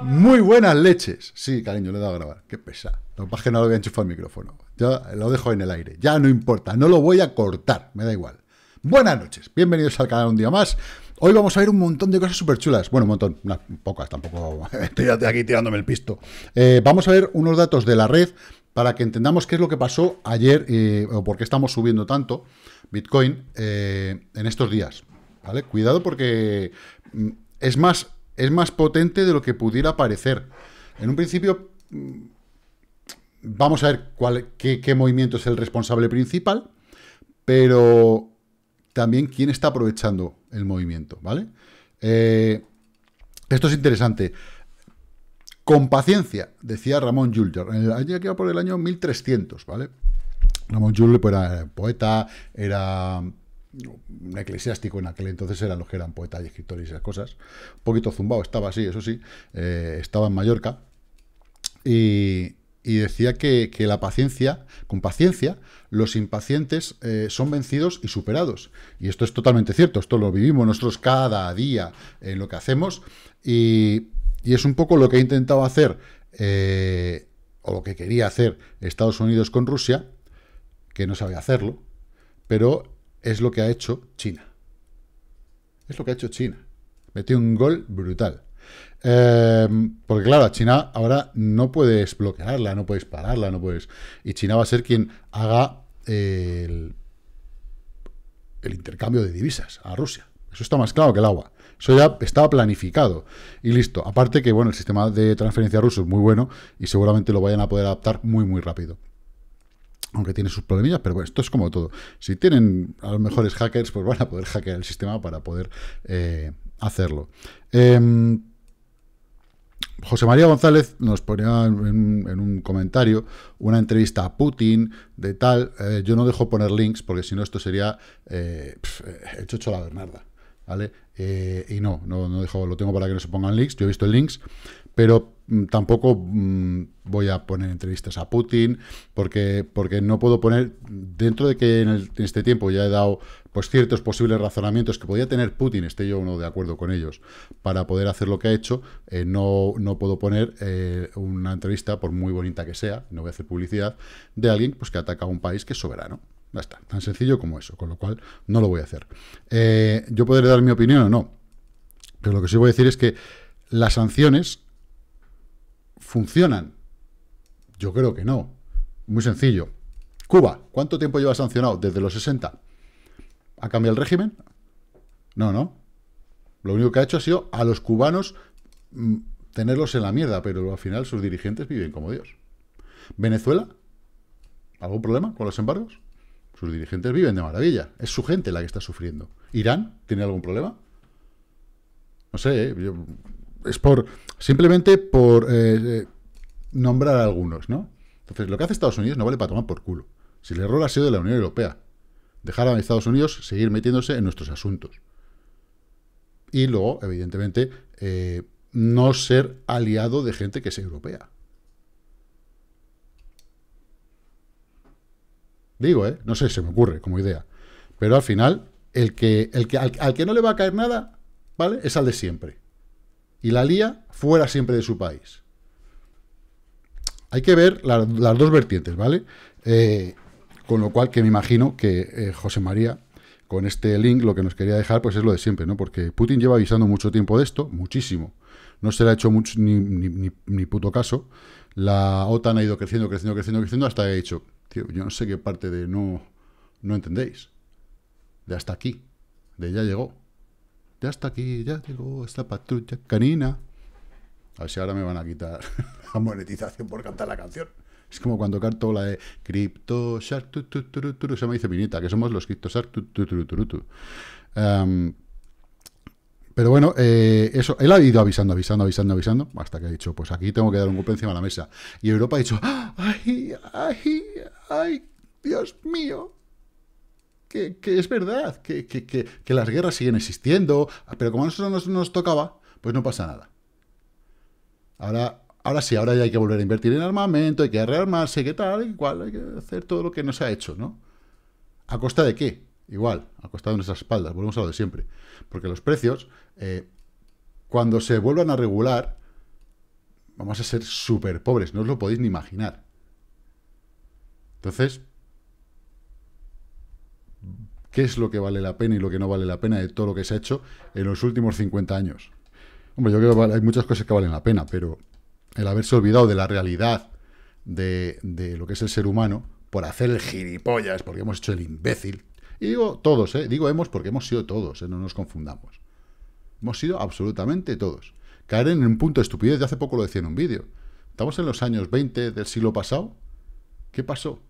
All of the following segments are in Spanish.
Muy buenas leches. Sí, cariño, le he dado a grabar. Qué pesa. Lo que pasa es que no lo había enchufado el micrófono. Ya lo dejo en el aire. Ya no importa. No lo voy a cortar. Me da igual. Buenas noches. Bienvenidos al canal un día más. Hoy vamos a ver un montón de cosas súper chulas. Bueno, un montón, unas pocas, tampoco estoy aquí tirándome el pisto. Eh, vamos a ver unos datos de la red para que entendamos qué es lo que pasó ayer eh, o por qué estamos subiendo tanto Bitcoin eh, en estos días. ¿Vale? Cuidado porque mm, es más es más potente de lo que pudiera parecer. En un principio, mm, vamos a ver cuál, qué, movimiento es el responsable principal, pero también quién está aprovechando el movimiento, ¿vale? Eh, esto es interesante. Con paciencia, decía Ramón Julter, en el año que por el año 1300, ¿vale? Ramón Julter pues era poeta, era un eclesiástico en aquel entonces eran los que eran poetas y escritores y esas cosas. Un poquito zumbado estaba así, eso sí, eh, estaba en Mallorca y, decía que, la paciencia, con paciencia, los impacientes eh, son vencidos y superados. Y esto es totalmente cierto, esto lo vivimos nosotros cada día en lo que hacemos y, es un poco lo que he intentado hacer eh, o lo que quería hacer Estados Unidos con Rusia, que no sabía hacerlo, pero es lo que ha hecho China. Es lo que ha hecho China. Metió un gol brutal. Eh, porque claro, China ahora no puedes bloquearla, no puedes pararla, no puedes... Y China va a ser quien haga el, el intercambio de divisas a Rusia. Eso está más claro que el agua. Eso ya estaba planificado. Y listo. Aparte que, bueno, el sistema de transferencia ruso es muy bueno y seguramente lo vayan a poder adaptar muy, muy rápido aunque tiene sus problemillas, pero bueno, esto es como todo. Si tienen a los mejores hackers, pues van a poder hackear el sistema para poder eh, hacerlo. Em, José María González nos ponía en, un comentario una entrevista a Putin de tal. Eh, yo no dejo poner links porque si no esto sería hecho eh, el chocho la Bernarda. ¿Vale? y no, no, no dejo, lo tengo para que no se pongan links. Yo he visto el links pero mm, tampoco mm, voy a poner entrevistas a Putin, porque, porque no puedo poner, dentro de que en, este tiempo ya he dado pues ciertos posibles razonamientos que podía tener Putin, esté yo o no de acuerdo con ellos, para poder hacer lo que ha hecho, eh, no, no puedo poner eh, una entrevista, por muy bonita que sea, no voy a hacer publicidad, de alguien pues, que ataca a un país que es soberano. Ya está, tan sencillo como eso, con lo cual no lo voy a hacer. Eh, yo podré dar mi opinión o no, pero lo que sí voy a decir es que las sanciones ¿Funcionan? Yo creo que no. Muy sencillo. Cuba, ¿cuánto tiempo lleva sancionado? Desde los 60. ¿Ha cambiado el régimen? No, no. Lo único que ha hecho ha sido a los cubanos mm, tenerlos en la mierda, pero al final sus dirigentes viven como Dios. ¿Venezuela? ¿Algún problema con los embargos? Sus dirigentes viven de maravilla. Es su gente la que está sufriendo. ¿Irán? ¿Tiene algún problema? No sé, ¿eh? es por simplemente por eh, eh, nombrar a algunos, ¿no? Entonces, lo que hace Estados Unidos no vale para tomar por culo. Si el error ha sido de la Unión Europea, dejar a Estados Unidos seguir metiéndose en nuestros asuntos. Y luego, evidentemente, eh, no ser aliado de gente que es europea. Digo, ¿eh? No sé, se me ocurre como idea. Pero al final, el que, el que, al que no le va a caer nada, ¿vale? Es al de siempre y la lía fuera siempre de su país. Hay que ver las dos vertientes, ¿vale? Eh, con lo cual que me imagino que eh, José María, con este link, lo que nos quería dejar, pues es lo de siempre, ¿no? Porque Putin lleva avisando mucho tiempo de esto, muchísimo. No se le ha hecho ni, puto caso. La OTAN ha ido creciendo, creciendo, creciendo, creciendo, hasta ha dicho, tío, yo no sé qué parte de no, no entendéis. De hasta aquí, de ya llegó. Ya está aquí, ya llegó oh, esta patrulla canina. A ver si ahora me van a quitar la monetización por cantar la canción. Es como cuando canto la de cripto, Shark, se me dice Pinita, que somos los Crypto Shark, em, pero bueno, eh, eso, él ha ido avisando, avisando, avisando, avisando, hasta que ha dicho, pues aquí tengo que dar un golpe encima de la mesa. Y Europa ha dicho, ah, ¡ay, ay, ay, Dios mío! que, es verdad, que, las guerras siguen existiendo, pero como a nosotros nos, nos tocaba, pues no pasa nada. Ahora, ahora sí, ahora ya hay que volver a invertir en armamento, hay que rearmarse, que tal, igual, hay que hacer todo lo que no se ha hecho, ¿no? ¿A costa de qué? Igual, a costa de nuestras espaldas, volvemos a lo de siempre. Porque los precios, eh, cuando se vuelvan a regular, vamos a ser súper pobres, no os lo podéis ni imaginar. Entonces, qué es lo que vale la pena y lo que no vale la pena de todo lo que se ha hecho en los últimos 50 años. Hombre, yo creo que hay muchas cosas que valen la pena, pero el haberse olvidado de la realidad de, lo que es el ser humano por hacer el gilipollas, porque hemos hecho el imbécil. Y digo todos, ¿eh? digo hemos porque hemos sido todos, ¿eh? no nos confundamos. Hemos sido absolutamente todos. Caer en un punto de estupidez, ya hace poco lo decía en un vídeo. Estamos en los años 20 del siglo pasado. ¿Qué pasó?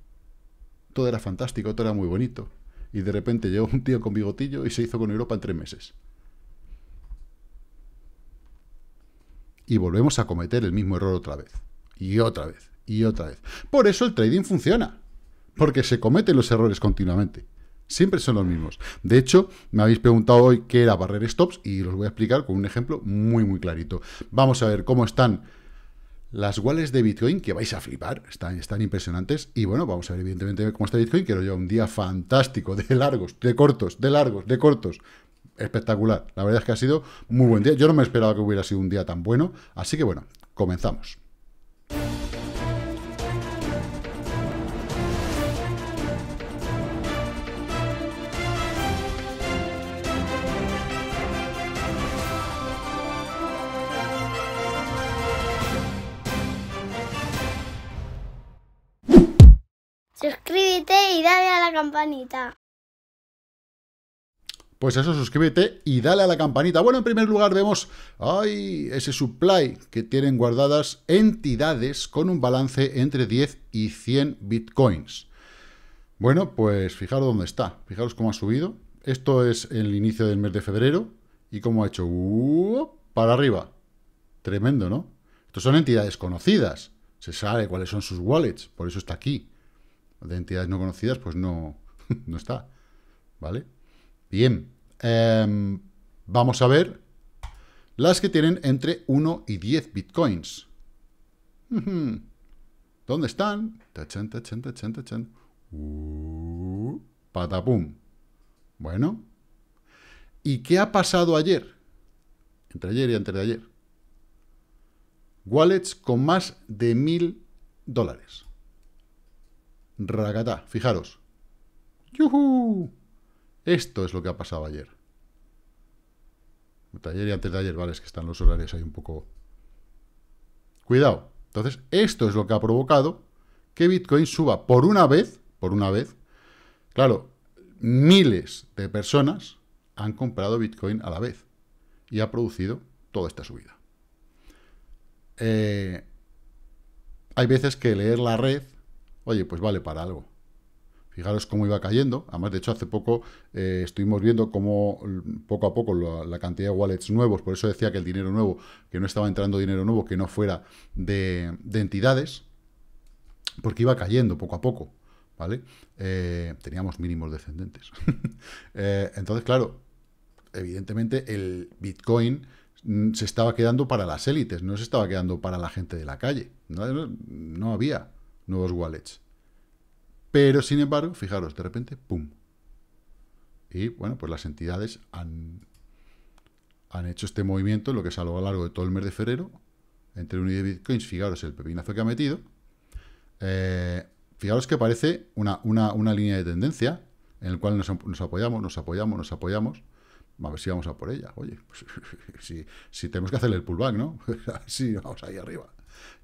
Todo era fantástico, todo era muy bonito y de repente llegó un tío con bigotillo y se hizo con Europa en tres meses. Y volvemos a cometer el mismo error otra vez, y otra vez, y otra vez. Por eso el trading funciona, porque se cometen los errores continuamente. Siempre son los mismos. De hecho, me habéis preguntado hoy qué era barrer stops y los voy a explicar con un ejemplo muy, muy clarito. Vamos a ver cómo están las wallets de Bitcoin, que vais a flipar, están, están impresionantes. Y bueno, vamos a ver evidentemente cómo está Bitcoin, que lo lleva un día fantástico, de largos, de cortos, de largos, de cortos. Espectacular. La verdad es que ha sido muy buen día. Yo no me esperaba que hubiera sido un día tan bueno. Así que bueno, comenzamos. campanita. Pues eso, suscríbete y dale a la campanita. Bueno, en primer lugar vemos ay, ese supply que tienen guardadas entidades con un balance entre 10 y 100 bitcoins. Bueno, pues fijaros dónde está. Fijaros cómo ha subido. Esto es el inicio del mes de febrero y cómo ha hecho uh, para arriba. Tremendo, ¿no? Estos son entidades conocidas. Se sabe cuáles son sus wallets, por eso está aquí de entidades no conocidas, pues no, no está. ¿Vale? Bien. Em, vamos a ver las que tienen entre 1 y 10 bitcoins. ¿Dónde están? Tachan, tachan, tachan, tachan. Uh, patapum. Bueno. ¿Y qué ha pasado ayer? Entre ayer y antes de ayer. Wallets con más de 1.000 dólares. Racatá, fijaros. Esto es lo que ha pasado ayer. Taller y antes de ayer, vale, es que están los horarios ahí un poco... Cuidado. Entonces, esto es lo que ha provocado que Bitcoin suba por una vez, por una vez. Claro, miles de personas han comprado Bitcoin a la vez y ha producido toda esta subida. Eh, hay veces que leer la red oye, pues vale para algo. Fijaros cómo iba cayendo. Además, de hecho, hace poco eh, estuvimos viendo cómo mm, poco a poco la, cantidad de wallets nuevos, por eso decía que el dinero nuevo, que no estaba entrando dinero nuevo, que no fuera de, entidades, porque iba cayendo poco a poco. ¿Vale? Eh, teníamos mínimos descendentes. Eh, entonces, claro, evidentemente el Bitcoin mm, se estaba quedando para las élites, no se estaba quedando para la gente de la calle. no había nuevos wallets. Pero, sin embargo, fijaros, de repente, ¡pum! Y, bueno, pues las entidades han, hecho este movimiento, lo que es a lo largo de todo el mes de febrero, entre un y bitcoins, fijaros el pepinazo que ha metido. Eh, fijaros que parece una, una, línea de tendencia en la cual nos, apoyamos, nos apoyamos, nos apoyamos. A ver si vamos a por ella. Oye, si, tenemos que hacerle el pullback, ¿no? Sí, si vamos ahí arriba.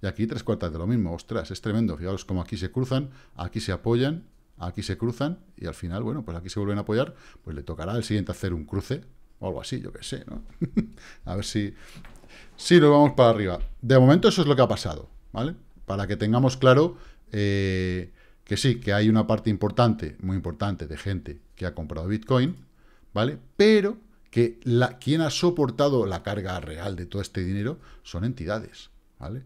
Y aquí tres cuartas de lo mismo. Ostras, es tremendo. fijaros cómo aquí se cruzan, aquí se apoyan, aquí se cruzan y al final, bueno, pues aquí se vuelven a apoyar, pues le tocará al siguiente hacer un cruce o algo así, yo qué sé, ¿no? a ver si, si lo vamos para arriba. De momento eso es lo que ha pasado, ¿vale? Para que tengamos claro eh, que sí, que hay una parte importante, muy importante, de gente que ha comprado Bitcoin, ¿vale? Pero que quien ha soportado la carga real de todo este dinero son entidades, ¿vale?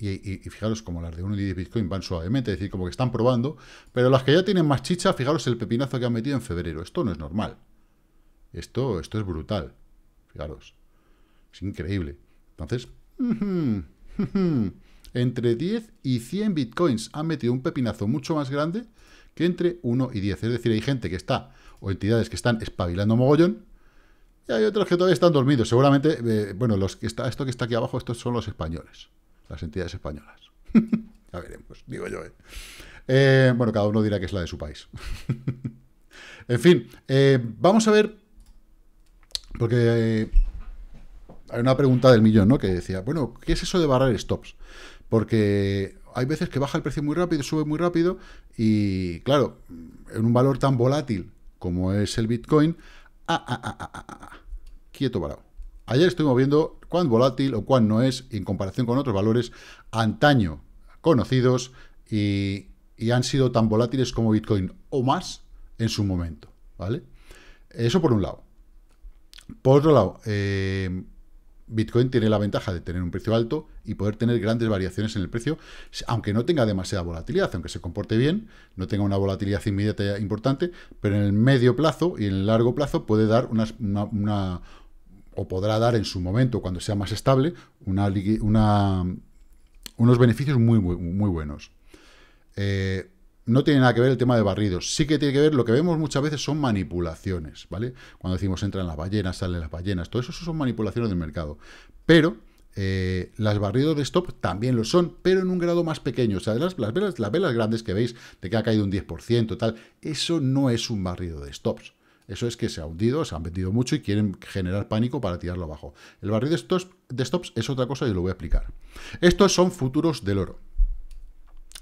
Y, fijaros como las de 1 y 10 Bitcoin van suavemente, es decir, como que están probando, pero las que ya tienen más chicha, fijaros el pepinazo que han metido en febrero. Esto no es normal. Esto, esto es brutal. Fijaros. Es increíble. Entonces, entre 10 y 100 Bitcoins han metido un pepinazo mucho más grande que entre 1 y 10. Es decir, hay gente que está, o entidades que están espabilando mogollón, y hay otros que todavía están dormidos. Seguramente, eh, bueno, los que está, esto que está aquí abajo, estos son los españoles las entidades españolas. ya veremos, digo yo. ¿eh? bueno, cada uno dirá que es la de su país. en fin, vamos a ver, porque hay una pregunta del millón, ¿no? Que decía, bueno, ¿qué es eso de barrar stops? Porque hay veces que baja el precio muy rápido, sube muy rápido, y claro, en un valor tan volátil como es el Bitcoin, ah, ah, ah, quieto parado. Ayer estuvimos viendo cuán volátil o cuán no es en comparación con otros valores antaño conocidos y, han sido tan volátiles como Bitcoin o más en su momento, ¿vale? Eso por un lado. Por otro lado, eh, Bitcoin tiene la ventaja de tener un precio alto y poder tener grandes variaciones en el precio, aunque no tenga demasiada volatilidad, aunque se comporte bien, no tenga una volatilidad inmediata importante, pero en el medio plazo y en el largo plazo puede dar una, o podrá dar en su momento, cuando sea más estable, unos beneficios muy, buenos. Eh, no tiene nada que ver el tema de barridos. Sí que tiene que ver, lo que vemos muchas veces son manipulaciones, ¿vale? Cuando decimos entran las ballenas, salen las ballenas, todo eso son manipulaciones del mercado. Pero eh, las barridos de stop también lo son, pero en un grado más pequeño. O sea, las, velas, las velas grandes que veis de que ha caído un 10%, tal, eso no es un barrido de stops. Eso es que se ha hundido, se han vendido mucho y quieren generar pánico para tirarlo abajo. El barril de stops, es otra cosa y lo voy a explicar. Estos son futuros del oro.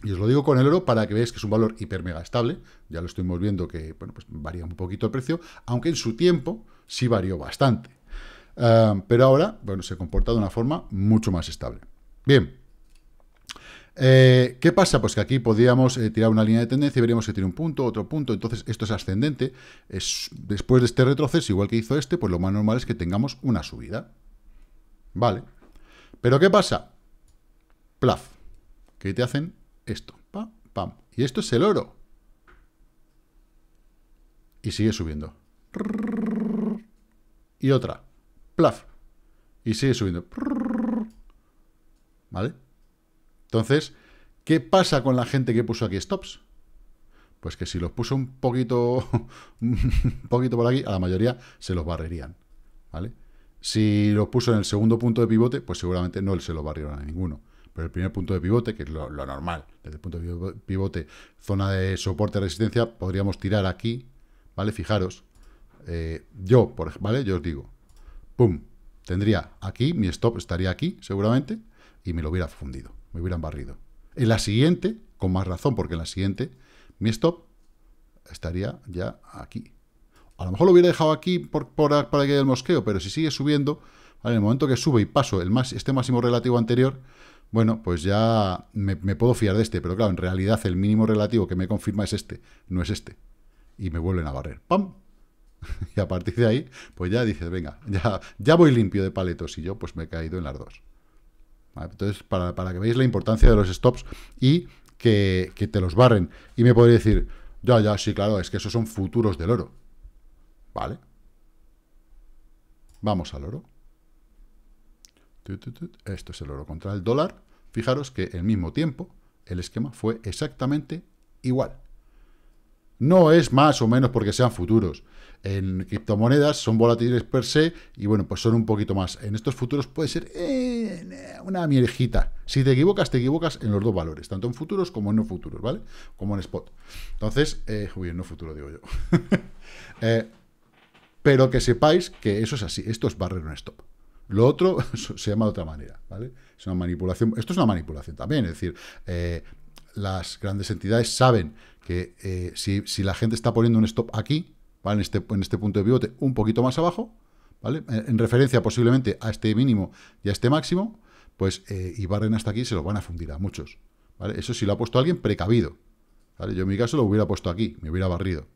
Y os lo digo con el oro para que veáis que es un valor hiper mega estable. Ya lo estuvimos viendo que bueno, pues varía un poquito el precio, aunque en su tiempo sí varió bastante. Ah, pero ahora, bueno, se comporta de una forma mucho más estable. Bien, eh, ¿Qué pasa? Pues que aquí podríamos eh, tirar una línea de tendencia y veríamos que tiene un punto, otro punto, entonces esto es ascendente. después de este retroceso, igual que hizo este, pues lo más normal es que tengamos una subida. Vale. Pero ¿qué pasa? Plaf. Que te hacen esto. Pam, pam. Y esto es el oro. Y sigue subiendo. Y otra. Plaf. Y sigue subiendo. ¿Vale? Entonces, ¿qué pasa con la gente que puso aquí stops? Pues que si los puso un poquito, un poquito por aquí, a la mayoría se los barrerían, ¿vale? Si los puso en el segundo punto de pivote, pues seguramente no se los barrieron a ninguno. Pero el primer punto de pivote, que es lo, normal, desde el punto de pivote, zona de soporte resistencia, podríamos tirar aquí, ¿vale? Fijaros, eh, yo, por, ¿vale? Yo os digo, pum, tendría aquí, mi stop estaría aquí, seguramente, y me lo hubiera fundido me hubieran barrido. En la siguiente, con más razón, porque en la siguiente mi stop estaría ya aquí. A lo mejor lo hubiera dejado aquí por, para que haya el mosqueo, pero si sigue subiendo, en el momento que sube y paso el más, este máximo relativo anterior, bueno, pues ya me, puedo fiar de este. Pero claro, en realidad el mínimo relativo que me confirma es este, no es este. Y me vuelven a barrer. ¡Pam! Y a partir de ahí, pues ya dices, venga, ya, ya voy limpio de paletos. Y yo pues me he caído en las dos. Entonces, para, que veáis la importancia de los stops y que, te los barren. Y me podría decir, ya, ya, sí, claro, es que esos son futuros del oro. ¿Vale? Vamos al oro. Esto es el oro contra el dólar. Fijaros que el mismo tiempo el esquema fue exactamente igual. No es más o menos porque sean futuros. En criptomonedas son volátiles per se y bueno, pues son un poquito más. En estos futuros puede ser eh, una mierjita. Si te equivocas, te equivocas en los dos valores, tanto en futuros como en no futuros, ¿vale? Como en spot. Entonces, eh, no futuro digo yo. Eh, pero que sepáis que eso es así, esto es barrer un stop. Lo otro se llama de otra manera, ¿vale? Es una manipulación, esto es una manipulación también, es decir, eh, las grandes entidades saben que eh, si, la gente está poniendo un stop aquí, ¿vale? en, este, en este punto de pivote, un poquito más abajo, ¿vale? en, referencia posiblemente a este mínimo y a este máximo, pues eh, y barren hasta aquí se lo van a fundir a muchos. ¿vale? Eso si lo ha puesto alguien precavido. ¿vale? Yo en mi caso lo hubiera puesto aquí, me hubiera barrido.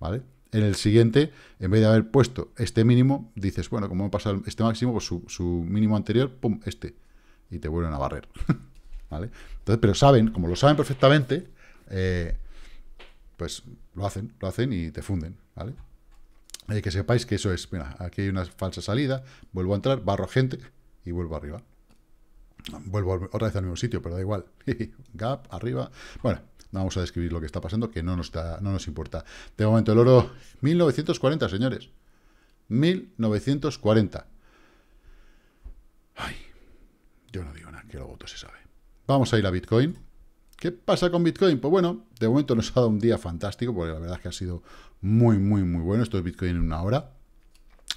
¿vale? En el siguiente, en vez de haber puesto este mínimo, dices, bueno, como me pasado este máximo, pues su, su mínimo anterior, pum, este. Y te vuelven a barrer. ¿vale? Entonces, pero saben, como lo saben perfectamente, eh, pues lo hacen, lo hacen y te funden, ¿vale? Eh, que sepáis que eso es, mira, aquí hay una falsa salida, vuelvo a entrar, barro gente y vuelvo arriba. Vuelvo otra vez al mismo sitio, pero da igual. Gap, arriba. Bueno, vamos a describir lo que está pasando, que no nos, no nos importa. De momento el oro, 1940, señores. 1940. Ay, yo no digo nada, que lo voto se sabe. Vamos a ir a Bitcoin. ¿Qué pasa con Bitcoin? Pues bueno, de momento nos ha dado un día fantástico, porque la verdad es que ha sido muy, muy, muy bueno. Esto es Bitcoin en una hora.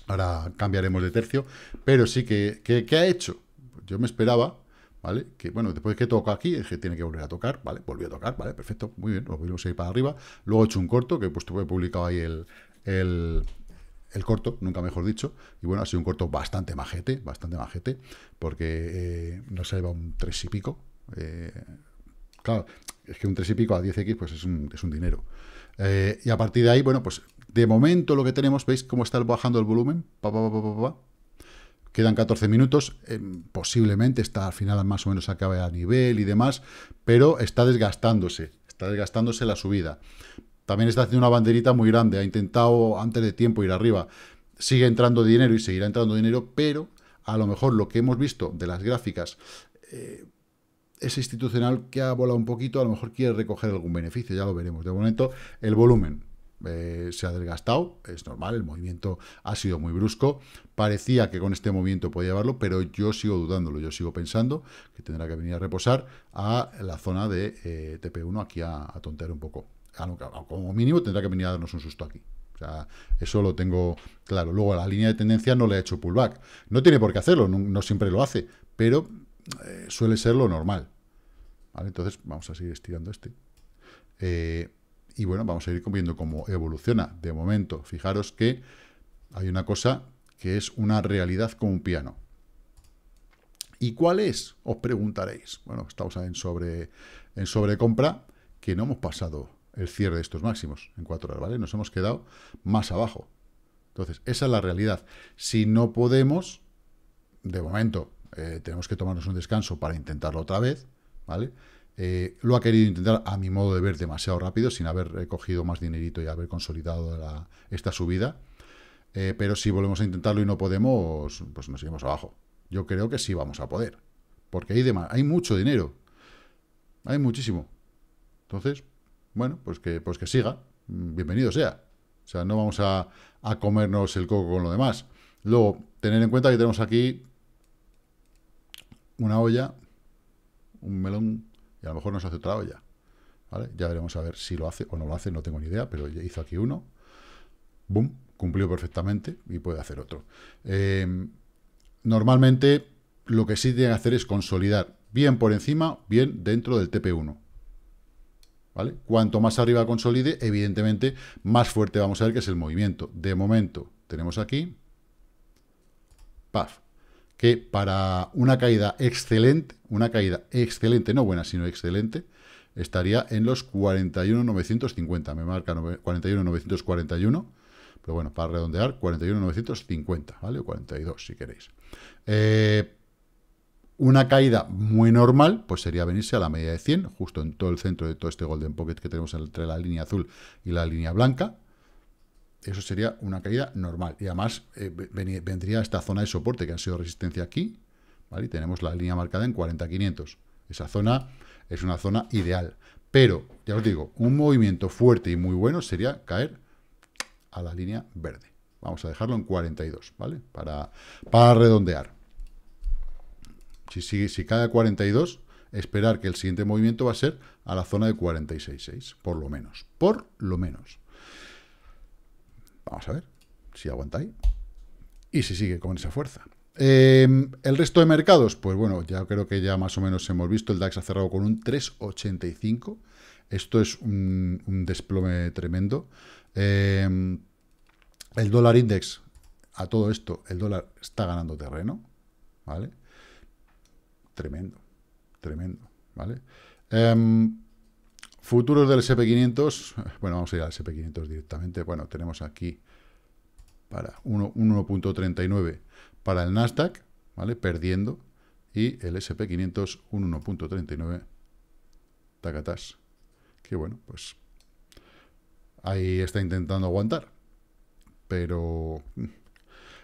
Ahora cambiaremos de tercio. Pero sí que, ¿Qué ha hecho? Yo me esperaba, ¿vale? Que bueno, después de que toca aquí, es que tiene que volver a tocar, ¿vale? Volvió a tocar, ¿vale? Perfecto, muy bien, lo volvimos a ir para arriba. Luego he hecho un corto, que pues he publicado ahí el, el, el, corto, nunca mejor dicho. Y bueno, ha sido un corto bastante majete, bastante majete, porque eh, nos ha llevado un tres y pico. Eh, Claro, es que un 3 y pico a 10x pues es un, dinero. Eh, y a partir de ahí, bueno, pues de momento lo que tenemos, ¿veis cómo está bajando el volumen? Quedan 14 minutos, eh, posiblemente está al final más o menos acabe a nivel y demás, pero está desgastándose, está desgastándose la subida. También está haciendo una banderita muy grande, ha intentado antes de tiempo ir arriba. Sigue entrando dinero y seguirá entrando dinero, pero a lo mejor lo que hemos visto de las gráficas eh, ese institucional que ha volado un poquito, a lo mejor quiere recoger algún beneficio, ya lo veremos. De momento, el volumen eh, se ha desgastado, es normal, el movimiento ha sido muy brusco. Parecía que con este movimiento podía llevarlo, pero yo sigo dudándolo, yo sigo pensando que tendrá que venir a reposar a la zona de eh, TP1 aquí a, tontear un poco. como mínimo tendrá que venir a darnos un susto aquí. O sea, eso lo tengo claro. Luego, la línea de tendencia no le ha hecho pullback. No tiene por qué hacerlo, no, siempre lo hace, pero eh, suele ser lo normal. Entonces vamos a seguir estirando este. Eh, y bueno, vamos a ir viendo cómo evoluciona. De momento, fijaros que hay una cosa que es una realidad con un piano. ¿Y cuál es? Os preguntaréis. Bueno, estamos en, sobre, en sobrecompra, que no hemos pasado el cierre de estos máximos en cuatro horas, ¿vale? Nos hemos quedado más abajo. Entonces, esa es la realidad. Si no podemos, de momento, eh, tenemos que tomarnos un descanso para intentarlo otra vez, ¿vale? Eh, lo ha querido intentar, a mi modo de ver, demasiado rápido, sin haber recogido eh, más dinerito y haber consolidado esta subida. Eh, pero si volvemos a intentarlo y no podemos, pues nos iremos abajo. Yo creo que sí vamos a poder. Porque hay, hay mucho dinero. Hay muchísimo. Entonces, bueno, pues que, pues que siga. Bienvenido sea. O sea, no vamos a, a comernos el coco con lo demás. Luego, tener en cuenta que tenemos aquí una olla un melón y a lo mejor no se hace otra olla. ¿vale? Ya veremos a ver si lo hace o no lo hace, no tengo ni idea, pero hizo aquí uno. Boom, cumplió perfectamente y puede hacer otro. Em, normalmente lo que sí tiene que hacer es consolidar bien por encima, bien dentro del TP1. ¿Vale? Cuanto más arriba consolide, evidentemente, más fuerte vamos a ver que es el movimiento. De momento, tenemos aquí, paf, que para una caída excelente, una caída excelente, no buena, sino excelente, estaría en los 41.950. Me marca 41.941, pero bueno, para redondear, 41.950, ¿vale? O 42, si queréis. Eh, una caída muy normal, pues sería venirse a la media de 100, justo en todo el centro de todo este Golden Pocket que tenemos entre la línea azul y la línea blanca, eso sería una caída normal. Y además eh, vendría esta zona de soporte que ha sido resistencia aquí, Y tenemos la línea marcada en 40.500. Esa zona es una zona ideal. Pero, ya os digo, un movimiento fuerte y muy bueno sería caer a la línea verde. Vamos a dejarlo en 42, ¿vale? Para, para redondear. Si, si, si cae a 42, esperar que el siguiente movimiento va a ser a la zona de 46.6, por lo menos. Por lo menos. Vamos a ver si aguanta ahí. Y si sigue con esa fuerza. Em, el resto de mercados, pues bueno, ya creo que ya más o menos hemos visto. El DAX ha cerrado con un 3,85. Esto es un, desplome tremendo. Em, el dólar index, a todo esto, el dólar está ganando terreno. ¿Vale? Tremendo, tremendo. ¿Vale? Eh, Futuros del SP500, bueno, vamos a ir al SP500 directamente. Bueno, tenemos aquí para 1.39 para el Nasdaq, ¿vale? Perdiendo. Y el SP500, un 1.39. Tacatas. Que bueno, pues ahí está intentando aguantar. Pero mm,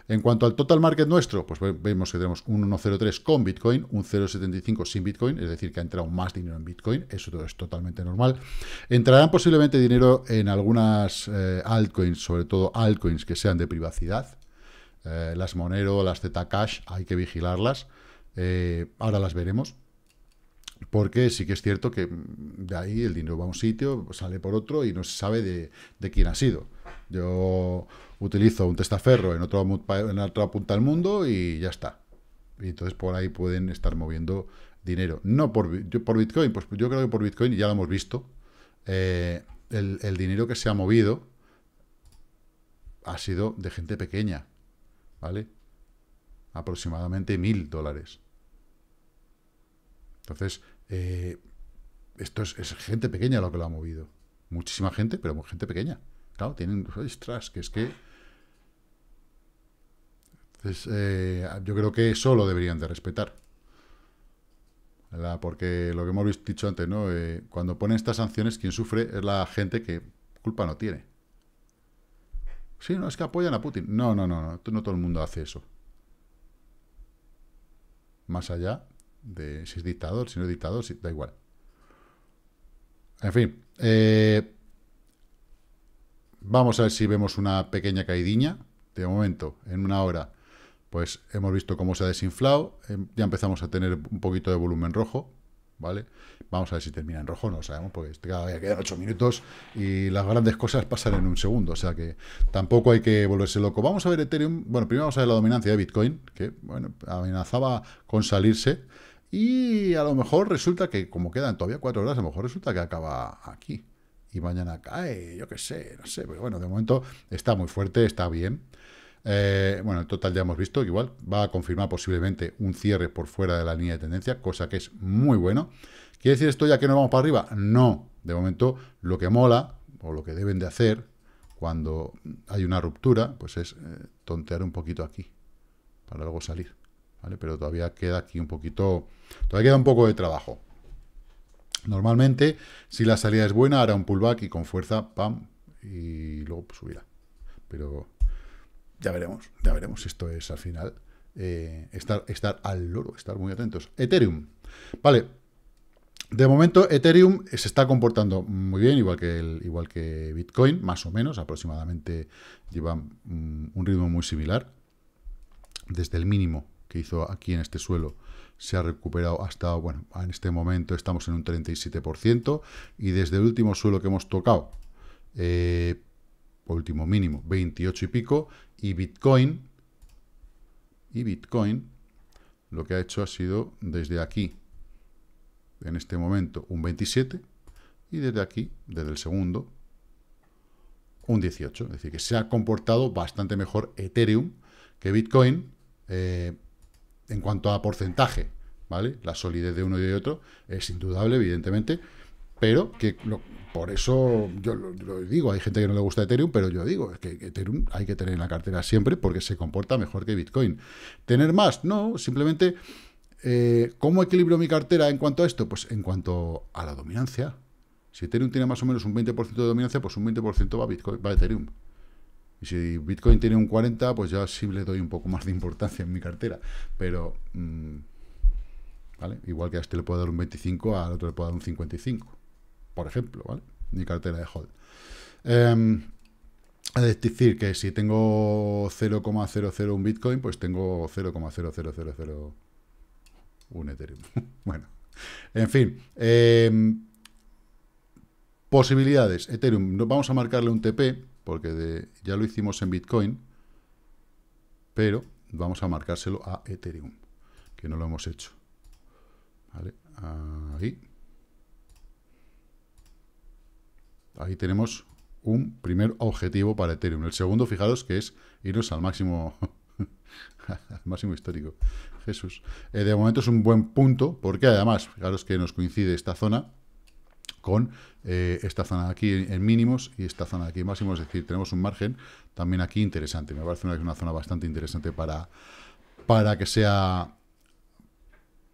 en cuanto al total market nuestro, pues vemos que tenemos un 1.03 con Bitcoin, un 0.75 sin Bitcoin, es decir, que ha entrado más dinero en Bitcoin, eso es totalmente normal. Entrarán posiblemente dinero en algunas eh, altcoins, sobre todo altcoins que sean de privacidad, eh, las Monero, las Zcash, hay que vigilarlas, eh, ahora las veremos. Porque sí que es cierto que mm, de ahí el dinero va a un sitio, sale por otro y no se sabe de, quién ha sido. Yo utilizo un testaferro en, otro, en otra punta del mundo y ya está. Y entonces por ahí pueden estar moviendo dinero. No por, Bitcoin, pues yo creo que por Bitcoin, ya lo hemos visto, eh, el, el, dinero que se ha movido ha sido de gente pequeña, ¿vale? Aproximadamente mil dólares. Entonces, eh, esto es, gente pequeña lo que lo ha movido. Muchísima gente, pero gente pequeña. Claro, tienen, que es que... Eh, yo creo que eso lo deberían de respetar. Porque lo que hemos dicho antes, ¿no? Eh, cuando ponen estas sanciones, quien sufre es la gente que culpa no tiene. Sí, no, es que apoyan a Putin. No, no, no, no, no todo el mundo hace eso. Más allá de si es dictador, si no es dictador, da igual. En fin, eh, vamos a ver si vemos una pequeña caidiña. De momento, en una hora, pues hemos visto cómo se ha desinflado. Em, ya empezamos a tener un poquito de volumen rojo, ¿vale? Vamos a ver si termina en rojo, no sabemos, porque este cada quedan 8 minutos y las grandes cosas pasan en un segundo, o sea que tampoco hay que volverse loco. Vamos a ver Ethereum, bueno, primero vamos a ver la dominancia de Bitcoin, que bueno, amenazaba con salirse, y a lo mejor resulta que, como quedan todavía cuatro horas, a lo mejor resulta que acaba aquí. Y mañana cae, yo qué sé, no sé. Pero bueno, de momento está muy fuerte, está bien. Eh, bueno, en total ya hemos visto que igual va a confirmar posiblemente un cierre por fuera de la línea de tendencia, cosa que es muy bueno. ¿Quiere decir esto ya que no vamos para arriba? No. De momento, lo que mola, o lo que deben de hacer cuando hay una ruptura, pues es eh, tontear un poquito aquí, para luego salir. Pero todavía queda aquí un poquito, todavía queda un poco de trabajo. Normalmente, si la salida es buena, hará un pullback y con fuerza, pam, y luego pues, subirá. Pero ya veremos, ya veremos. Esto es al final eh, estar, estar al loro, estar muy atentos. Ethereum. Vale, de momento, Ethereum se está comportando muy bien, igual que, el, igual que Bitcoin, más o menos, aproximadamente lleva un ritmo muy similar, desde el mínimo que hizo aquí en este suelo se ha recuperado hasta, bueno, en este momento estamos en un 37% y desde el último suelo que hemos tocado, eh, último mínimo, 28 y pico, y Bitcoin, y Bitcoin lo que ha hecho ha sido desde aquí, en este momento, un 27, y desde aquí, desde el segundo, un 18. Es decir, que se ha comportado bastante mejor Ethereum que Bitcoin. Eh, en cuanto a porcentaje, ¿vale? La solidez de uno y de otro es indudable, evidentemente, pero que por eso yo lo, digo, hay gente que no le gusta Ethereum, pero yo digo, es que Ethereum hay que tener en la cartera siempre porque se comporta mejor que Bitcoin. ¿Tener más? No, simplemente, eh, ¿cómo equilibro mi cartera en cuanto a esto? Pues en cuanto a la dominancia. Si Ethereum tiene más o menos un 20% de dominancia, pues un 20% va a va a Ethereum. Y si Bitcoin tiene un 40, pues ya sí le doy un poco más de importancia en mi cartera. Pero, mm, ¿vale? Igual que a este le puedo dar un 25, al otro le puedo dar un 55, por ejemplo, ¿vale? Mi cartera de hold. Em, es decir, que si tengo un Bitcoin, pues tengo un Ethereum. bueno, en fin. Em, posibilidades. Ethereum, vamos a marcarle un TP porque ya lo hicimos en Bitcoin, pero vamos a marcárselo a Ethereum, que no lo hemos hecho. ¿Vale? Ahí. tenemos un primer objetivo para Ethereum. El segundo, fijaros, que es irnos al máximo, máximo histórico. Jesús. Eh, de momento es un buen punto, porque además, fijaros que nos coincide esta zona, con eh, esta zona de aquí en, mínimos y esta zona de aquí en máximos, es decir, tenemos un margen también aquí interesante, me parece una, zona bastante interesante para, para que sea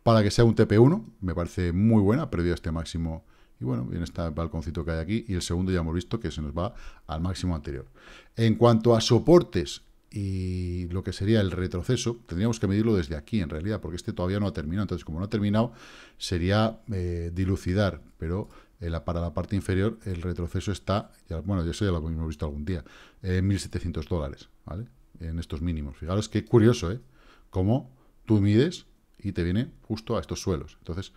para que sea un TP1, me parece muy buena, a este máximo y bueno, viene este balconcito que hay aquí y el segundo ya hemos visto que se nos va al máximo anterior. En cuanto a soportes y lo que sería el retroceso, tendríamos que medirlo desde aquí en realidad, porque este todavía no ha terminado, entonces como no ha terminado, sería eh, dilucidar, pero eh, para la parte inferior el retroceso está, bueno, eso ya lo hemos visto algún día, en 1.700 dólares, ¿vale? En estos mínimos. Fijaros qué curioso, ¿eh? Cómo tú mides y te viene justo a estos suelos. Entonces,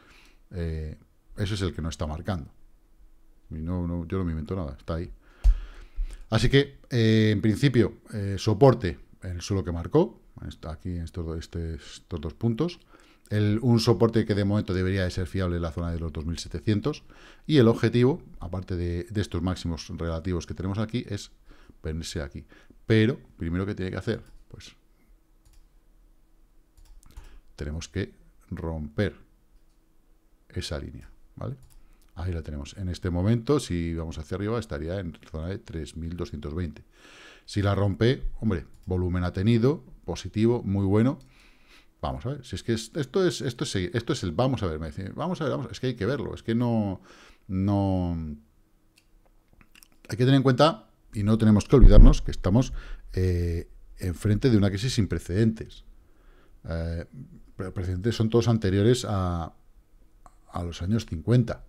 eh, ese es el que no está marcando. yo no me invento nada, está ahí. Así que, eh, en principio, soporte el suelo que marcó, Está aquí en estos, este, estos dos puntos un soporte que de momento debería de ser fiable en la zona de los 2.700 y el objetivo, aparte de, estos máximos relativos que tenemos aquí, es venirse aquí. Pero, primero que tiene que hacer, pues tenemos que romper esa línea, ¿vale? Ahí la tenemos. En este momento, si vamos hacia arriba, estaría en zona de 3.220. Si la rompe, hombre, volumen ha tenido, positivo, muy bueno, Vamos a ver, si es que esto, es, esto, es, esto es el vamos a ver, me dicen, vamos a ver, vamos, es que hay que verlo, es que no, no... Hay que tener en cuenta, y no tenemos que olvidarnos, que estamos eh, enfrente de una crisis sin precedentes. Eh, precedentes son todos anteriores a, a los años 50.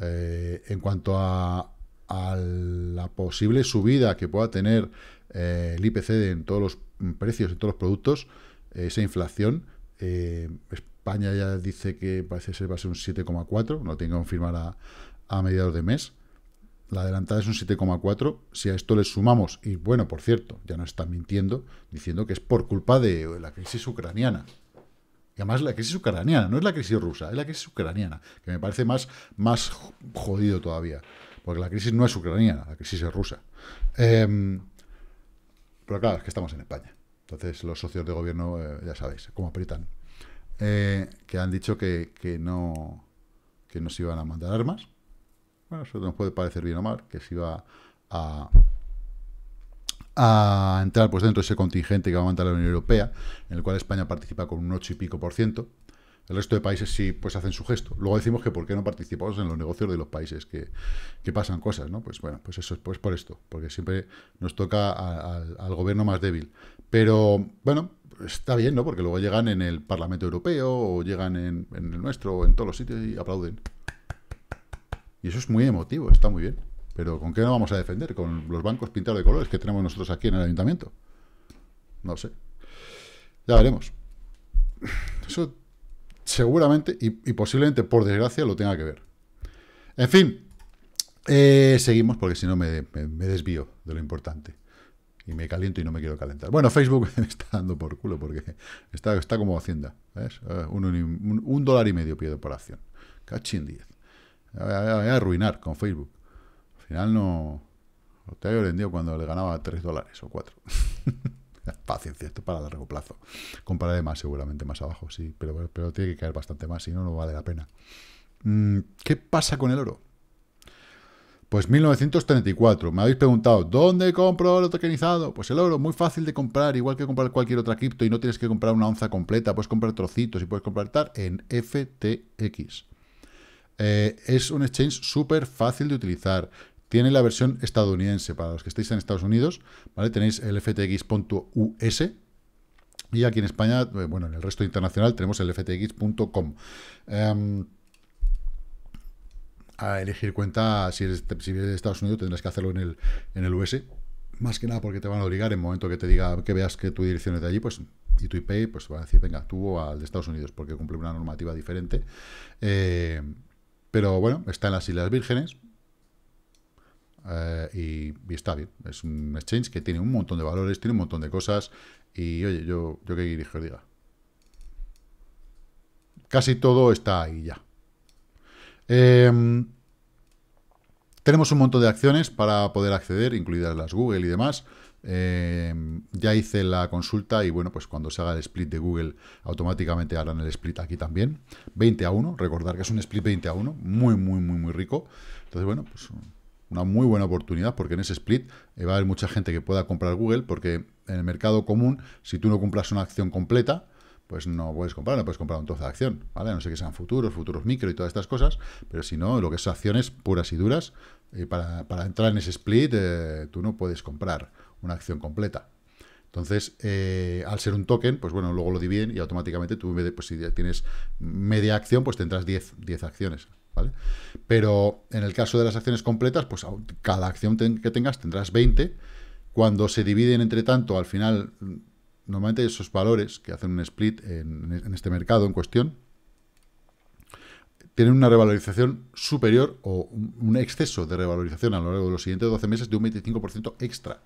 Eh, en cuanto a, a, la posible subida que pueda tener el IPC en todos los precios, en todos los productos, esa inflación. Eh, España ya dice que parece ser va a ser un 7,4, no tengo que confirmar a, mediados de mes. La adelantada es un 7,4. Si a esto le sumamos, y bueno, por cierto, ya no están mintiendo, diciendo que es por culpa de la crisis ucraniana. Y además la crisis ucraniana, no es la crisis rusa, es la crisis ucraniana, que me parece más, más jodido todavía. Porque la crisis no es ucraniana, la crisis es rusa. Em, pero claro, es que estamos en España. Entonces, los socios de gobierno, eh, ya sabéis, como Britán eh, que han dicho que, no, que no se iban a mandar armas. Bueno, eso nos puede parecer bien o mal, que se iba a, entrar pues dentro de ese contingente que va a mandar la Unión Europea, en el cual España participa con un 8 y pico por ciento. El resto de países sí, pues hacen su gesto. Luego decimos que por qué no participamos en los negocios de los países que, pasan cosas, ¿no? Pues bueno, pues eso es pues por esto, porque siempre nos toca al gobierno más débil. Pero bueno, está bien, ¿no? Porque luego llegan en el Parlamento Europeo o llegan en, el nuestro o en todos los sitios y aplauden. Y eso es muy emotivo, está muy bien. Pero ¿con qué nos vamos a defender? ¿Con los bancos pintados de colores que tenemos nosotros aquí en el ayuntamiento? No sé. Ya veremos. Eso seguramente y, posiblemente, por desgracia, lo tenga que ver. En fin, eh, seguimos porque si no me, desvío de lo importante. Y me caliento y no me quiero calentar. Bueno, Facebook me está dando por culo porque está, como Hacienda. Ah, un, dólar y medio pido por acción. Cachín 10. Voy a, arruinar con Facebook. Al final no... Te había vendido cuando le ganaba 3 dólares o 4. fácil cierto, para largo plazo. Compraré más seguramente más abajo, sí, pero, pero tiene que caer bastante más, si no, no vale la pena. Mm, ¿Qué pasa con el oro? Pues 1934. Me habéis preguntado, ¿dónde compro oro tokenizado? Pues el oro, muy fácil de comprar, igual que comprar cualquier otra cripto y no tienes que comprar una onza completa, puedes comprar trocitos y puedes comprar tal en FTX. Eh, es un exchange súper fácil de utilizar tiene la versión estadounidense. Para los que estéis en Estados Unidos, Tenéis el ftx.us. Y aquí en España, eh, bueno, en el resto internacional tenemos el ftx.com. Em, a elegir cuenta, si eres, de Estados Unidos tendrás que hacerlo en el, en el US. Más que nada porque te van a obligar en el momento que te diga que veas que tu dirección es de allí, pues y tu IP, pues van a decir, venga, tú o al de Estados Unidos, porque cumple una normativa diferente. Eh, pero bueno, está en las Islas Vírgenes, eh, y, está bien. Es un exchange que tiene un montón de valores, tiene un montón de cosas. Y oye, yo, yo qué dirijo, diga. Casi todo está ahí ya. Em, tenemos un montón de acciones para poder acceder, incluidas las Google y demás. Em, ya hice la consulta y bueno, pues cuando se haga el split de Google, automáticamente harán el split aquí también. 20 a 1, recordar que es un split 20 a 1, muy, muy, muy, muy rico. Entonces, bueno, pues una muy buena oportunidad porque en ese split eh, va a haber mucha gente que pueda comprar Google porque en el mercado común, si tú no compras una acción completa, pues no puedes comprar, no puedes comprar un trozo de acción, ¿vale? no sé que sean futuros, futuros micro y todas estas cosas, pero si no, lo que son acciones puras y duras, eh, para, entrar en ese split, eh, tú no puedes comprar una acción completa. Entonces, al ser un token, pues bueno, luego lo dividen y automáticamente tú, pues si tienes media acción, pues tendrás 10, 10 acciones. ¿vale? Pero en el caso de las acciones completas, pues cada acción que tengas tendrás 20. Cuando se dividen entre tanto, al final, mm, normalmente esos valores que hacen un split en, este mercado en cuestión, tienen una revalorización superior o un exceso de revalorización a lo largo de los siguientes 12 meses de un 25% extra,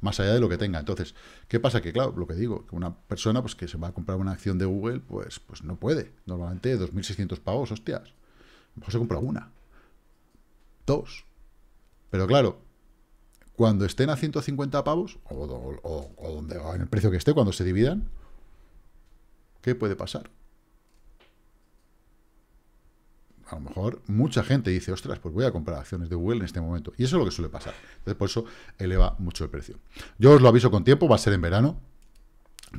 más allá de lo que tenga. Entonces, ¿qué pasa? Que, claro, lo que digo, que una persona pues, que se va a comprar una acción de Google, pues, pues no puede. Normalmente 2.600 pagos, hostias mejor se compra una. Dos. Pero claro, cuando estén a 150 pavos, o, donde, en el precio que esté, cuando se dividan, ¿qué puede pasar? a lo mejor mucha gente dice, ostras, pues voy a comprar acciones de Google en este momento. Y eso es lo que suele pasar. Entonces, por eso eleva mucho el precio. Yo os lo aviso con tiempo, va a ser en verano,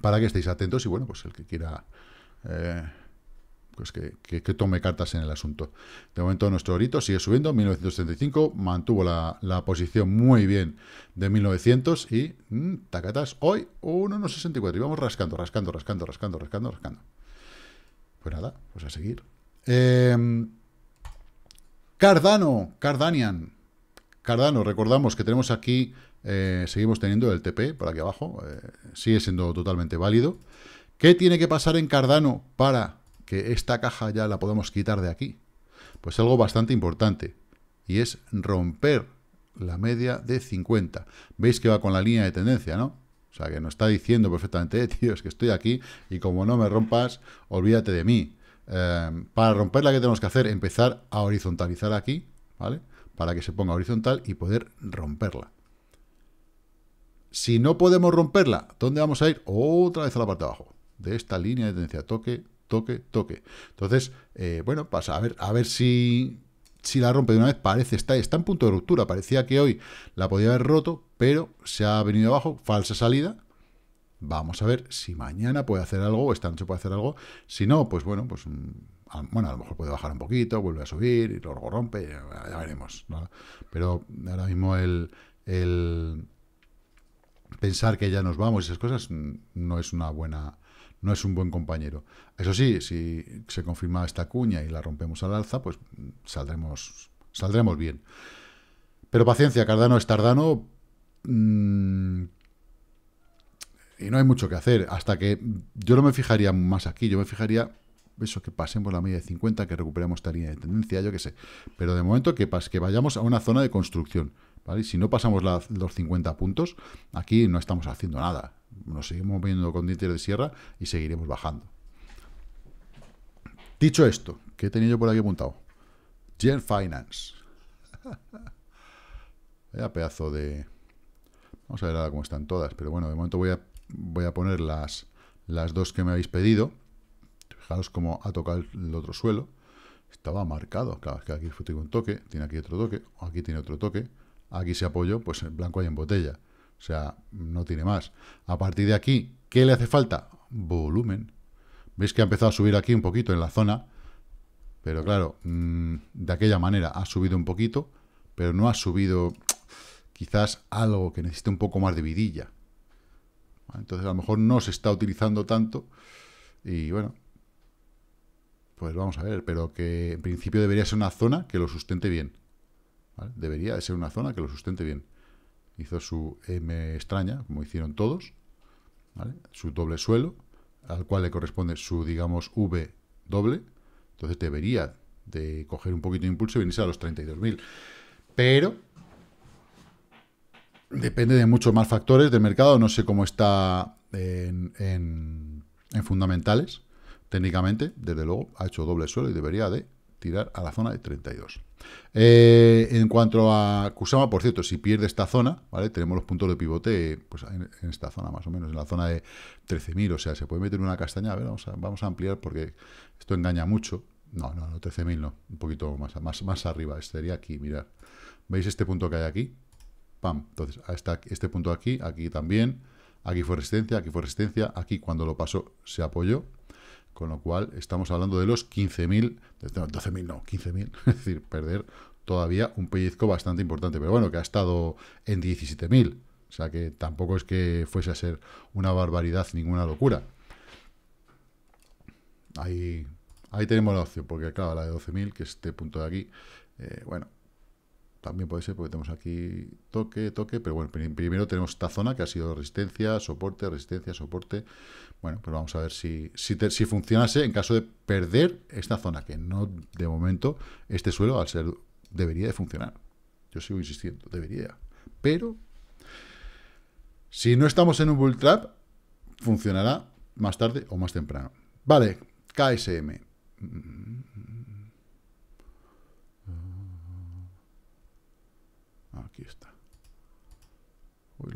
para que estéis atentos y bueno, pues el que quiera... Eh, pues que, tome cartas en el asunto. De momento nuestro orito sigue subiendo, 1975 mantuvo la, posición muy bien de 1900 y mm, tacatas, hoy 1,64 y vamos rascando, rascando, rascando, rascando, rascando, rascando. Pues nada, pues a seguir. Em, Cardano, Cardanian. Cardano, recordamos que tenemos aquí, eh, seguimos teniendo el TP por aquí abajo, eh, sigue siendo totalmente válido. ¿Qué tiene que pasar en Cardano para que esta caja ya la podemos quitar de aquí? Pues algo bastante importante, y es romper la media de 50. Veis que va con la línea de tendencia, ¿no? O sea, que nos está diciendo perfectamente, eh, tío, es que estoy aquí y como no me rompas, olvídate de mí. Em, para romperla, ¿qué tenemos que hacer? Empezar a horizontalizar aquí, ¿vale? Para que se ponga horizontal y poder romperla. Si no podemos romperla, ¿dónde vamos a ir? Otra vez a la parte de abajo. De esta línea de tendencia, toque, toque, toque. Entonces, eh, bueno, pasa a ver, a ver si, si la rompe de una vez. Parece, está, está en punto de ruptura. Parecía que hoy la podía haber roto, pero se ha venido abajo, falsa salida. Vamos a ver si mañana puede hacer algo, o esta noche puede hacer algo. Si no, pues bueno, pues mm, a, bueno, a lo mejor puede bajar un poquito, vuelve a subir y luego rompe, ya, veremos. Pero ahora mismo el, el pensar que ya nos vamos y esas cosas mm, no es una buena no es un buen compañero. Eso sí, si se confirma esta cuña y la rompemos al alza, pues mm, saldremos, saldremos bien. Pero paciencia, Cardano es Tardano. Mm, y no hay mucho que hacer. Hasta que yo no me fijaría más aquí, yo me fijaría eso, que pasemos la media de 50, que recuperemos esta línea de tendencia, yo qué sé. Pero de momento que, que vayamos a una zona de construcción. Si no pasamos los 50 puntos, aquí no estamos haciendo nada. Nos seguimos moviendo con dientes de sierra y seguiremos bajando. Dicho esto, ¿qué he tenido por aquí apuntado? Gen Finance. a pedazo de... Vamos a ver ahora cómo están todas, pero bueno, de momento voy a, voy a poner las, las dos que me habéis pedido. Fijaros cómo ha tocado el, otro suelo. Estaba marcado, claro, es que aquí tengo un toque, tiene aquí otro toque, aquí tiene otro toque, aquí se apoyó, pues en blanco hay en botella. O sea, no tiene más. A partir de aquí, ¿qué le hace falta? Volumen. Veis que ha empezado a subir aquí un poquito en la zona, pero claro, mm, de aquella manera ha subido un poquito, pero no ha subido quizás algo que necesite un poco más de vidilla. Entonces a lo mejor no se está utilizando tanto y bueno, pues vamos a ver, pero que en principio debería ser una zona que lo sustente bien. Debería de ser una zona que lo sustente bien. Hizo su M extraña, como hicieron todos, su doble suelo, al cual le corresponde su, digamos, V doble. Entonces debería de coger un poquito de impulso y venirse a los 32.000. Pero depende de muchos más factores del mercado. No sé cómo está en, en, fundamentales. Técnicamente, desde luego, ha hecho doble suelo y debería de tirar a la zona de 32. Eh, en cuanto a Kusama, por cierto, si pierde esta zona, ¿vale? Tenemos los puntos de pivote pues, en, esta zona, más o menos, en la zona de 13.000, o sea, se puede meter una castaña, a vamos a, ampliar porque esto engaña mucho. No, no, no, 13.000 no, un poquito más, más, más arriba, estaría aquí, mirad. ¿Veis este punto que hay aquí? Pam, entonces, hasta este punto aquí, aquí también, aquí fue resistencia, aquí fue resistencia, aquí cuando lo pasó se apoyó, con lo cual, estamos hablando de los 15.000, 12.000 no, 15.000, es decir, perder todavía un pellizco bastante importante. Pero bueno, que ha estado en 17.000, o sea que tampoco es que fuese a ser una barbaridad, ninguna locura. Ahí, ahí tenemos la opción, porque claro, la de 12.000, que es este punto de aquí, eh, bueno, también puede ser porque tenemos aquí toque, toque, pero bueno, primero tenemos esta zona que ha sido resistencia, soporte, resistencia, soporte. Bueno, pues vamos a ver si, si, si funcionase en caso de perder esta zona, que no, de momento, este suelo al ser debería de funcionar. Yo sigo insistiendo, debería. Pero, si no estamos en un bull trap, funcionará más tarde o más temprano. Vale, KSM. Mm-hmm. el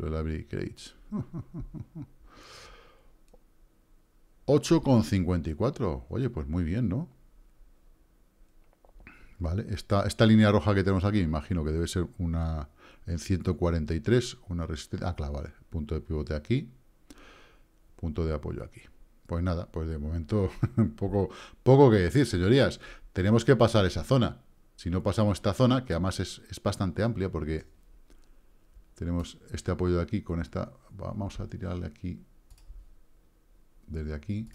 cincuenta 8,54. Oye, pues muy bien, ¿no? Vale, esta, esta línea roja que tenemos aquí, imagino que debe ser una en 143, una resistencia. Ah, claro, vale. Punto de pivote aquí, punto de apoyo aquí. Pues nada, pues de momento poco, poco que decir, señorías. Tenemos que pasar esa zona. Si no pasamos esta zona, que además es, es bastante amplia porque tenemos este apoyo de aquí con esta... Vamos a tirarle aquí, desde aquí,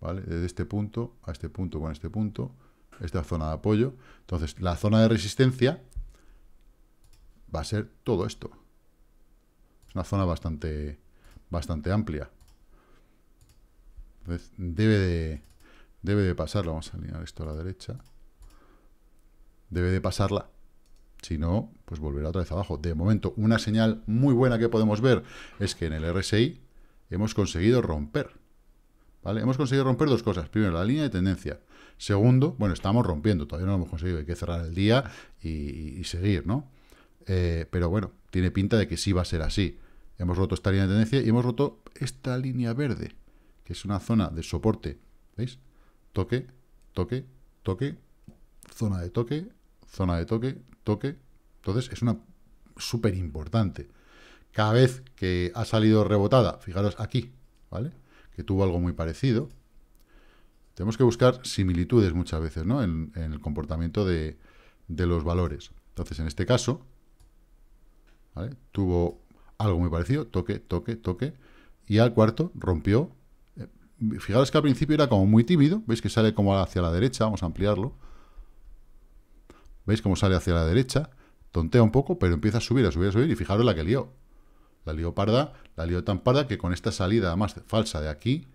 ¿vale? Desde este punto a este punto con este punto, esta zona de apoyo. Entonces, la zona de resistencia va a ser todo esto. Es una zona bastante, bastante amplia. debe de, debe de pasarla. Vamos a alinear esto a la derecha. Debe de pasarla si no, pues volverá otra vez abajo. De momento, una señal muy buena que podemos ver es que en el RSI hemos conseguido romper. ¿Vale? Hemos conseguido romper dos cosas. Primero, la línea de tendencia. Segundo, bueno, estamos rompiendo, todavía no lo hemos conseguido, hay que cerrar el día y, seguir, ¿no? Eh, pero bueno, tiene pinta de que sí va a ser así. Hemos roto esta línea de tendencia y hemos roto esta línea verde, que es una zona de soporte. ¿Veis? Toque, toque, toque, zona de toque, zona de toque, toque. Entonces es una súper importante. Cada vez que ha salido rebotada, fijaros aquí, ¿vale? Que tuvo algo muy parecido. Tenemos que buscar similitudes muchas veces, ¿no? En, el comportamiento de, de los valores. Entonces, en este caso, Tuvo algo muy parecido, toque, toque, toque. Y al cuarto rompió. Eh, fijaros que al principio era como muy tímido, veis que sale como hacia la derecha, vamos a ampliarlo ¿Veis cómo sale hacia la derecha? Tontea un poco, pero empieza a subir, a subir, a subir. Y fijaros la que lió. La lió parda, la lió tan parda que con esta salida, más falsa de aquí,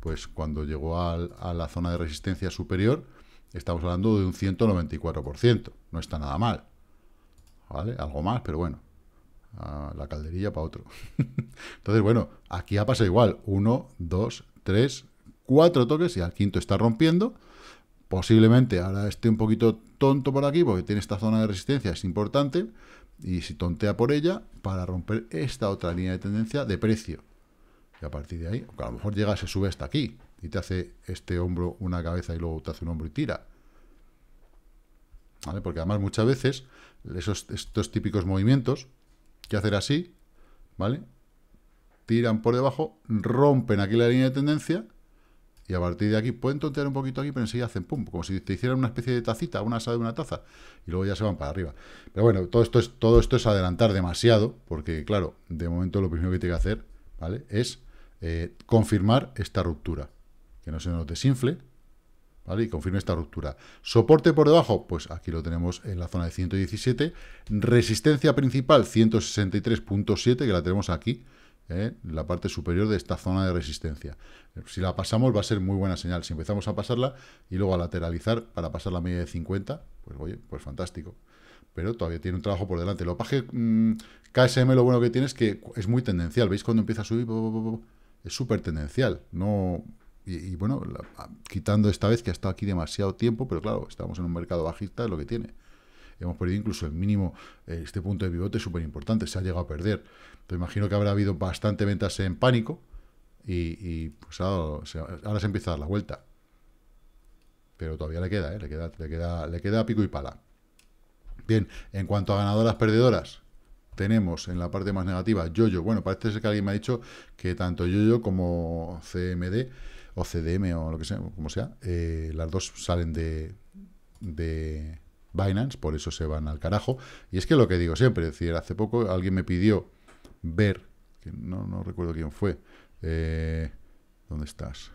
pues cuando llegó a, la zona de resistencia superior, estamos hablando de un 194%. No está nada mal. ¿Vale? Algo más, pero bueno. la calderilla para otro. Entonces, bueno, aquí ha pasado igual. Uno, dos, tres, cuatro toques y al quinto está rompiendo. Posiblemente ahora esté un poquito tonto por aquí porque tiene esta zona de resistencia, es importante, y si tontea por ella para romper esta otra línea de tendencia de precio. Y a partir de ahí, a lo mejor llega, se sube hasta aquí y te hace este hombro una cabeza y luego te hace un hombro y tira. ¿Vale? Porque además muchas veces esos, estos típicos movimientos que hacer así, ¿vale? Tiran por debajo, rompen aquí la línea de tendencia y a partir de aquí pueden tontear un poquito aquí, pero enseguida hacen pum, como si te hicieran una especie de tacita, una asada de una taza, y luego ya se van para arriba. Pero bueno, todo esto es, todo esto es adelantar demasiado, porque claro, de momento lo primero que tiene que hacer, ¿vale? Es eh, confirmar esta ruptura. Que no se nos desinfle, ¿vale? Y confirme esta ruptura. Soporte por debajo, pues aquí lo tenemos en la zona de 117. Resistencia principal, 163.7, que la tenemos aquí. ¿eh? la parte superior de esta zona de resistencia. Si la pasamos va a ser muy buena señal. Si empezamos a pasarla y luego a lateralizar para pasar la media de 50, pues oye, pues fantástico. Pero todavía tiene un trabajo por delante. Lo paje KSM mm, lo bueno que tiene es que es muy tendencial. ¿Veis cuando empieza a subir? es súper tendencial. No, y, bueno, quitando esta vez que ha estado aquí demasiado tiempo, pero claro, estamos en un mercado bajista, es lo que tiene hemos perdido incluso el mínimo, eh, este punto de pivote es súper importante, se ha llegado a perder. Te imagino que habrá habido bastante ventas en pánico y, pues, ahora, se empieza a dar la vuelta. Pero todavía le queda, eh, le queda, le queda, le queda pico y pala. Bien, en cuanto a ganadoras perdedoras, tenemos en la parte más negativa Yoyo. Bueno, parece ser que alguien me ha dicho que tanto Yoyo como CMD o CDM o lo que sea, como sea, eh, las dos salen de, de, Binance, por eso se van al carajo. Y es que lo que digo siempre, es decir, hace poco alguien me pidió ver, que no, recuerdo quién fue, eh, ¿dónde estás?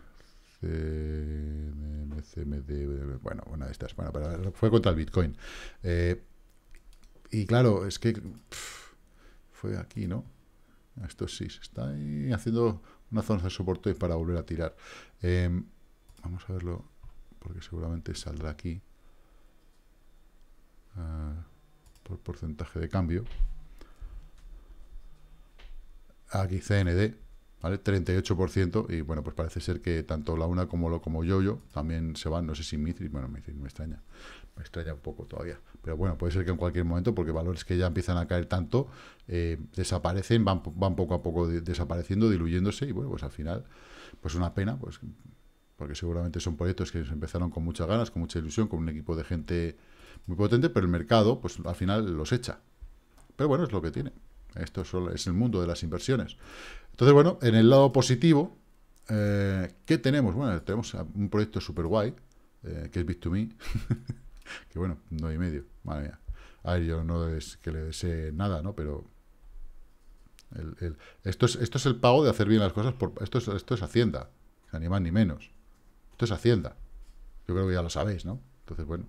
CMD, Bueno, bueno, una de bueno, fue contra el Bitcoin. Eh, y claro, es que fue aquí, ¿no? Esto sí, se está haciendo una zona de soporte para volver a tirar. Em, vamos a verlo, porque seguramente saldrá aquí. Eh, por porcentaje de cambio. Aquí CND, ¿vale? 38%. Y bueno, pues parece ser que tanto la una como lo como yo, yo también se van. No sé si Mitri, bueno, me extraña. Me extraña un poco todavía. Pero bueno, puede ser que en cualquier momento, porque valores que ya empiezan a caer tanto, eh, desaparecen, van, van poco a poco desapareciendo, diluyéndose. Y bueno, pues al final, pues una pena, pues porque seguramente son proyectos que empezaron con muchas ganas, con mucha ilusión, con un equipo de gente muy potente, pero el mercado, pues al final los echa. Pero bueno, es lo que tiene. Esto es el mundo de las inversiones. Entonces, bueno, en el lado positivo, eh, ¿qué tenemos? Bueno, tenemos un proyecto súper guay, eh, que es Bit2Me, que bueno, no y medio, madre mía. A ver, yo no es que le desee nada, ¿no? Pero esto, es, esto es el pago de hacer bien las cosas, esto, es, esto es Hacienda, ni más ni menos. Esto es Hacienda. Yo creo que ya lo sabéis, ¿no? Entonces, bueno,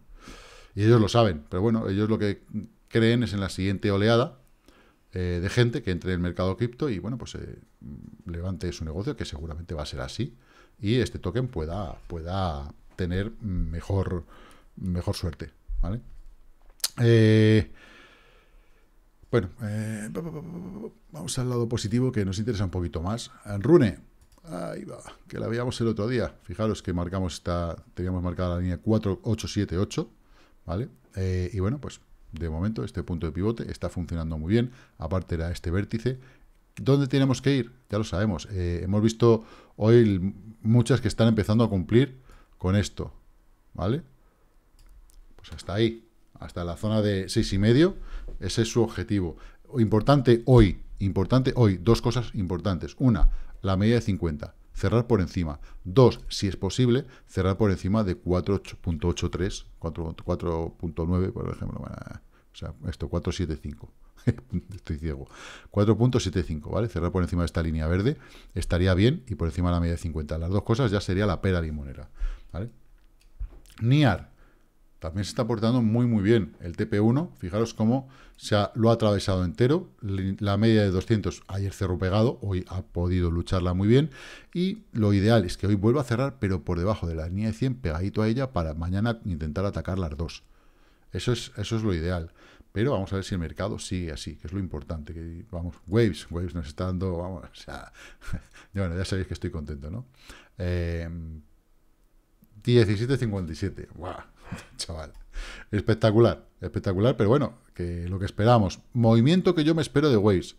y ellos lo saben, pero bueno, ellos lo que creen es en la siguiente oleada eh, de gente que entre en el mercado cripto y bueno, pues eh, levante su negocio, que seguramente va a ser así, y este token pueda, pueda tener mejor, mejor suerte, ¿vale? Eh, bueno, vamos al lado positivo que nos interesa un poquito más. Rune, ahí va, que la veíamos el otro día. Fijaros que marcamos esta, teníamos marcada la línea 4878. ¿vale? Eh, y bueno, pues de momento este punto de pivote está funcionando muy bien, aparte era este vértice. ¿Dónde tenemos que ir? Ya lo sabemos. Eh, hemos visto hoy muchas que están empezando a cumplir con esto, ¿vale? Pues hasta ahí, hasta la zona de seis y medio, ese es su objetivo. Importante hoy, importante hoy, dos cosas importantes. Una, la media de 50 cerrar por encima. Dos, si es posible, cerrar por encima de 4.83, 4.9, por ejemplo. O sea, esto, 4.75. Estoy ciego. 4.75, ¿vale? Cerrar por encima de esta línea verde estaría bien y por encima de la media de 50. Las dos cosas ya sería la pera limonera, ¿vale? NIAR, también se está portando muy muy bien el TP1, fijaros cómo se lo ha atravesado entero, la media de 200 ayer cerró pegado, hoy ha podido lucharla muy bien y lo ideal es que hoy vuelva a cerrar pero por debajo de la línea de 100 pegadito a ella para mañana intentar atacar las dos. Eso es, eso es lo ideal. Pero vamos a ver si el mercado sigue así, que es lo importante. vamos, Waves, Waves nos está dando, vamos, bueno, ya sabéis que estoy contento, ¿no? 17.57, eh, guau, Chaval. Espectacular, espectacular, pero bueno, que lo que esperamos. Movimiento que yo me espero de Waze,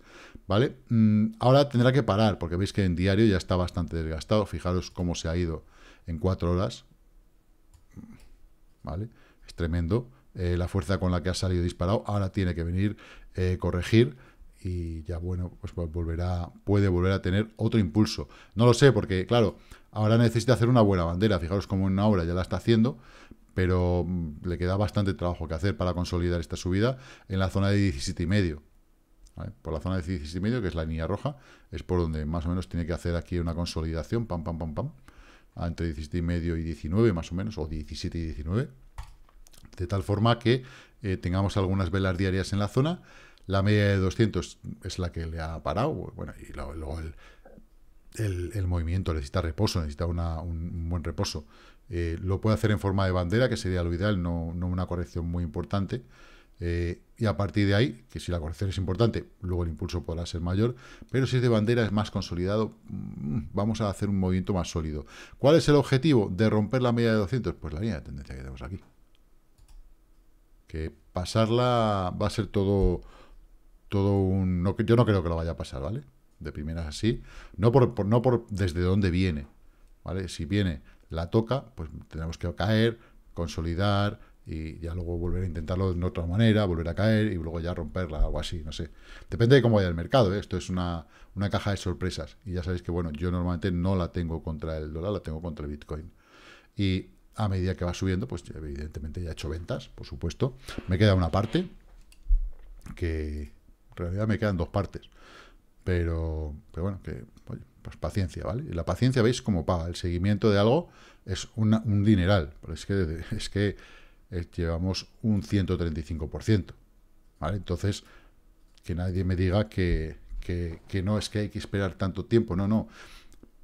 ¿vale? Mm, ahora tendrá que parar, porque veis que en diario ya está bastante desgastado. Fijaros cómo se ha ido en cuatro horas. ¿Vale? Es tremendo. Eh, la fuerza con la que ha salido disparado. Ahora tiene que venir, eh, corregir y ya bueno, pues volverá, puede volver a tener otro impulso. No lo sé, porque claro, ahora necesita hacer una buena bandera. Fijaros cómo en una hora ya la está haciendo, pero mm, le queda bastante trabajo que hacer para consolidar esta subida en la zona de 17 y medio. Por la zona de 17 y medio, que es la línea roja, es por donde más o menos tiene que hacer aquí una consolidación, pam, pam, pam, pam, entre 17 y medio y 19 más o menos, o 17 y 19, de tal forma que eh, tengamos algunas velas diarias en la zona. La media de 200 es la que le ha parado, bueno, y luego el, movimiento necesita reposo, necesita un buen reposo eh, lo puede hacer en forma de bandera, que sería lo ideal, no, una corrección muy importante. Eh, y a partir de ahí, que si la corrección es importante, luego el impulso podrá ser mayor, pero si es de bandera es más consolidado, mm, vamos a hacer un movimiento más sólido. ¿Cuál es el objetivo de romper la media de 200? Pues la línea de tendencia que tenemos aquí. Que pasarla va a ser todo, todo un... yo no creo que lo vaya a pasar, ¿vale? De primeras así, no por, no por desde dónde viene, ¿vale? Si viene la toca, pues tenemos que caer, consolidar y ya luego volver a intentarlo de otra manera, volver a caer y luego ya romperla, algo así, no sé. Depende de cómo vaya el mercado, ¿eh? esto es una, caja de sorpresas. Y ya sabéis que, bueno, yo normalmente no la tengo contra el dólar, la tengo contra el Bitcoin. Y a medida que va subiendo, pues evidentemente ya he hecho ventas, por supuesto. Me queda una parte, que en realidad me quedan dos partes. Pero, pero bueno, que pues, paciencia, ¿vale? la paciencia, veis cómo paga. El seguimiento de algo es un dineral. es que, es que eh, llevamos un 135%. ¿Vale? Entonces, que nadie me diga que, no es que hay que esperar tanto tiempo. No, no.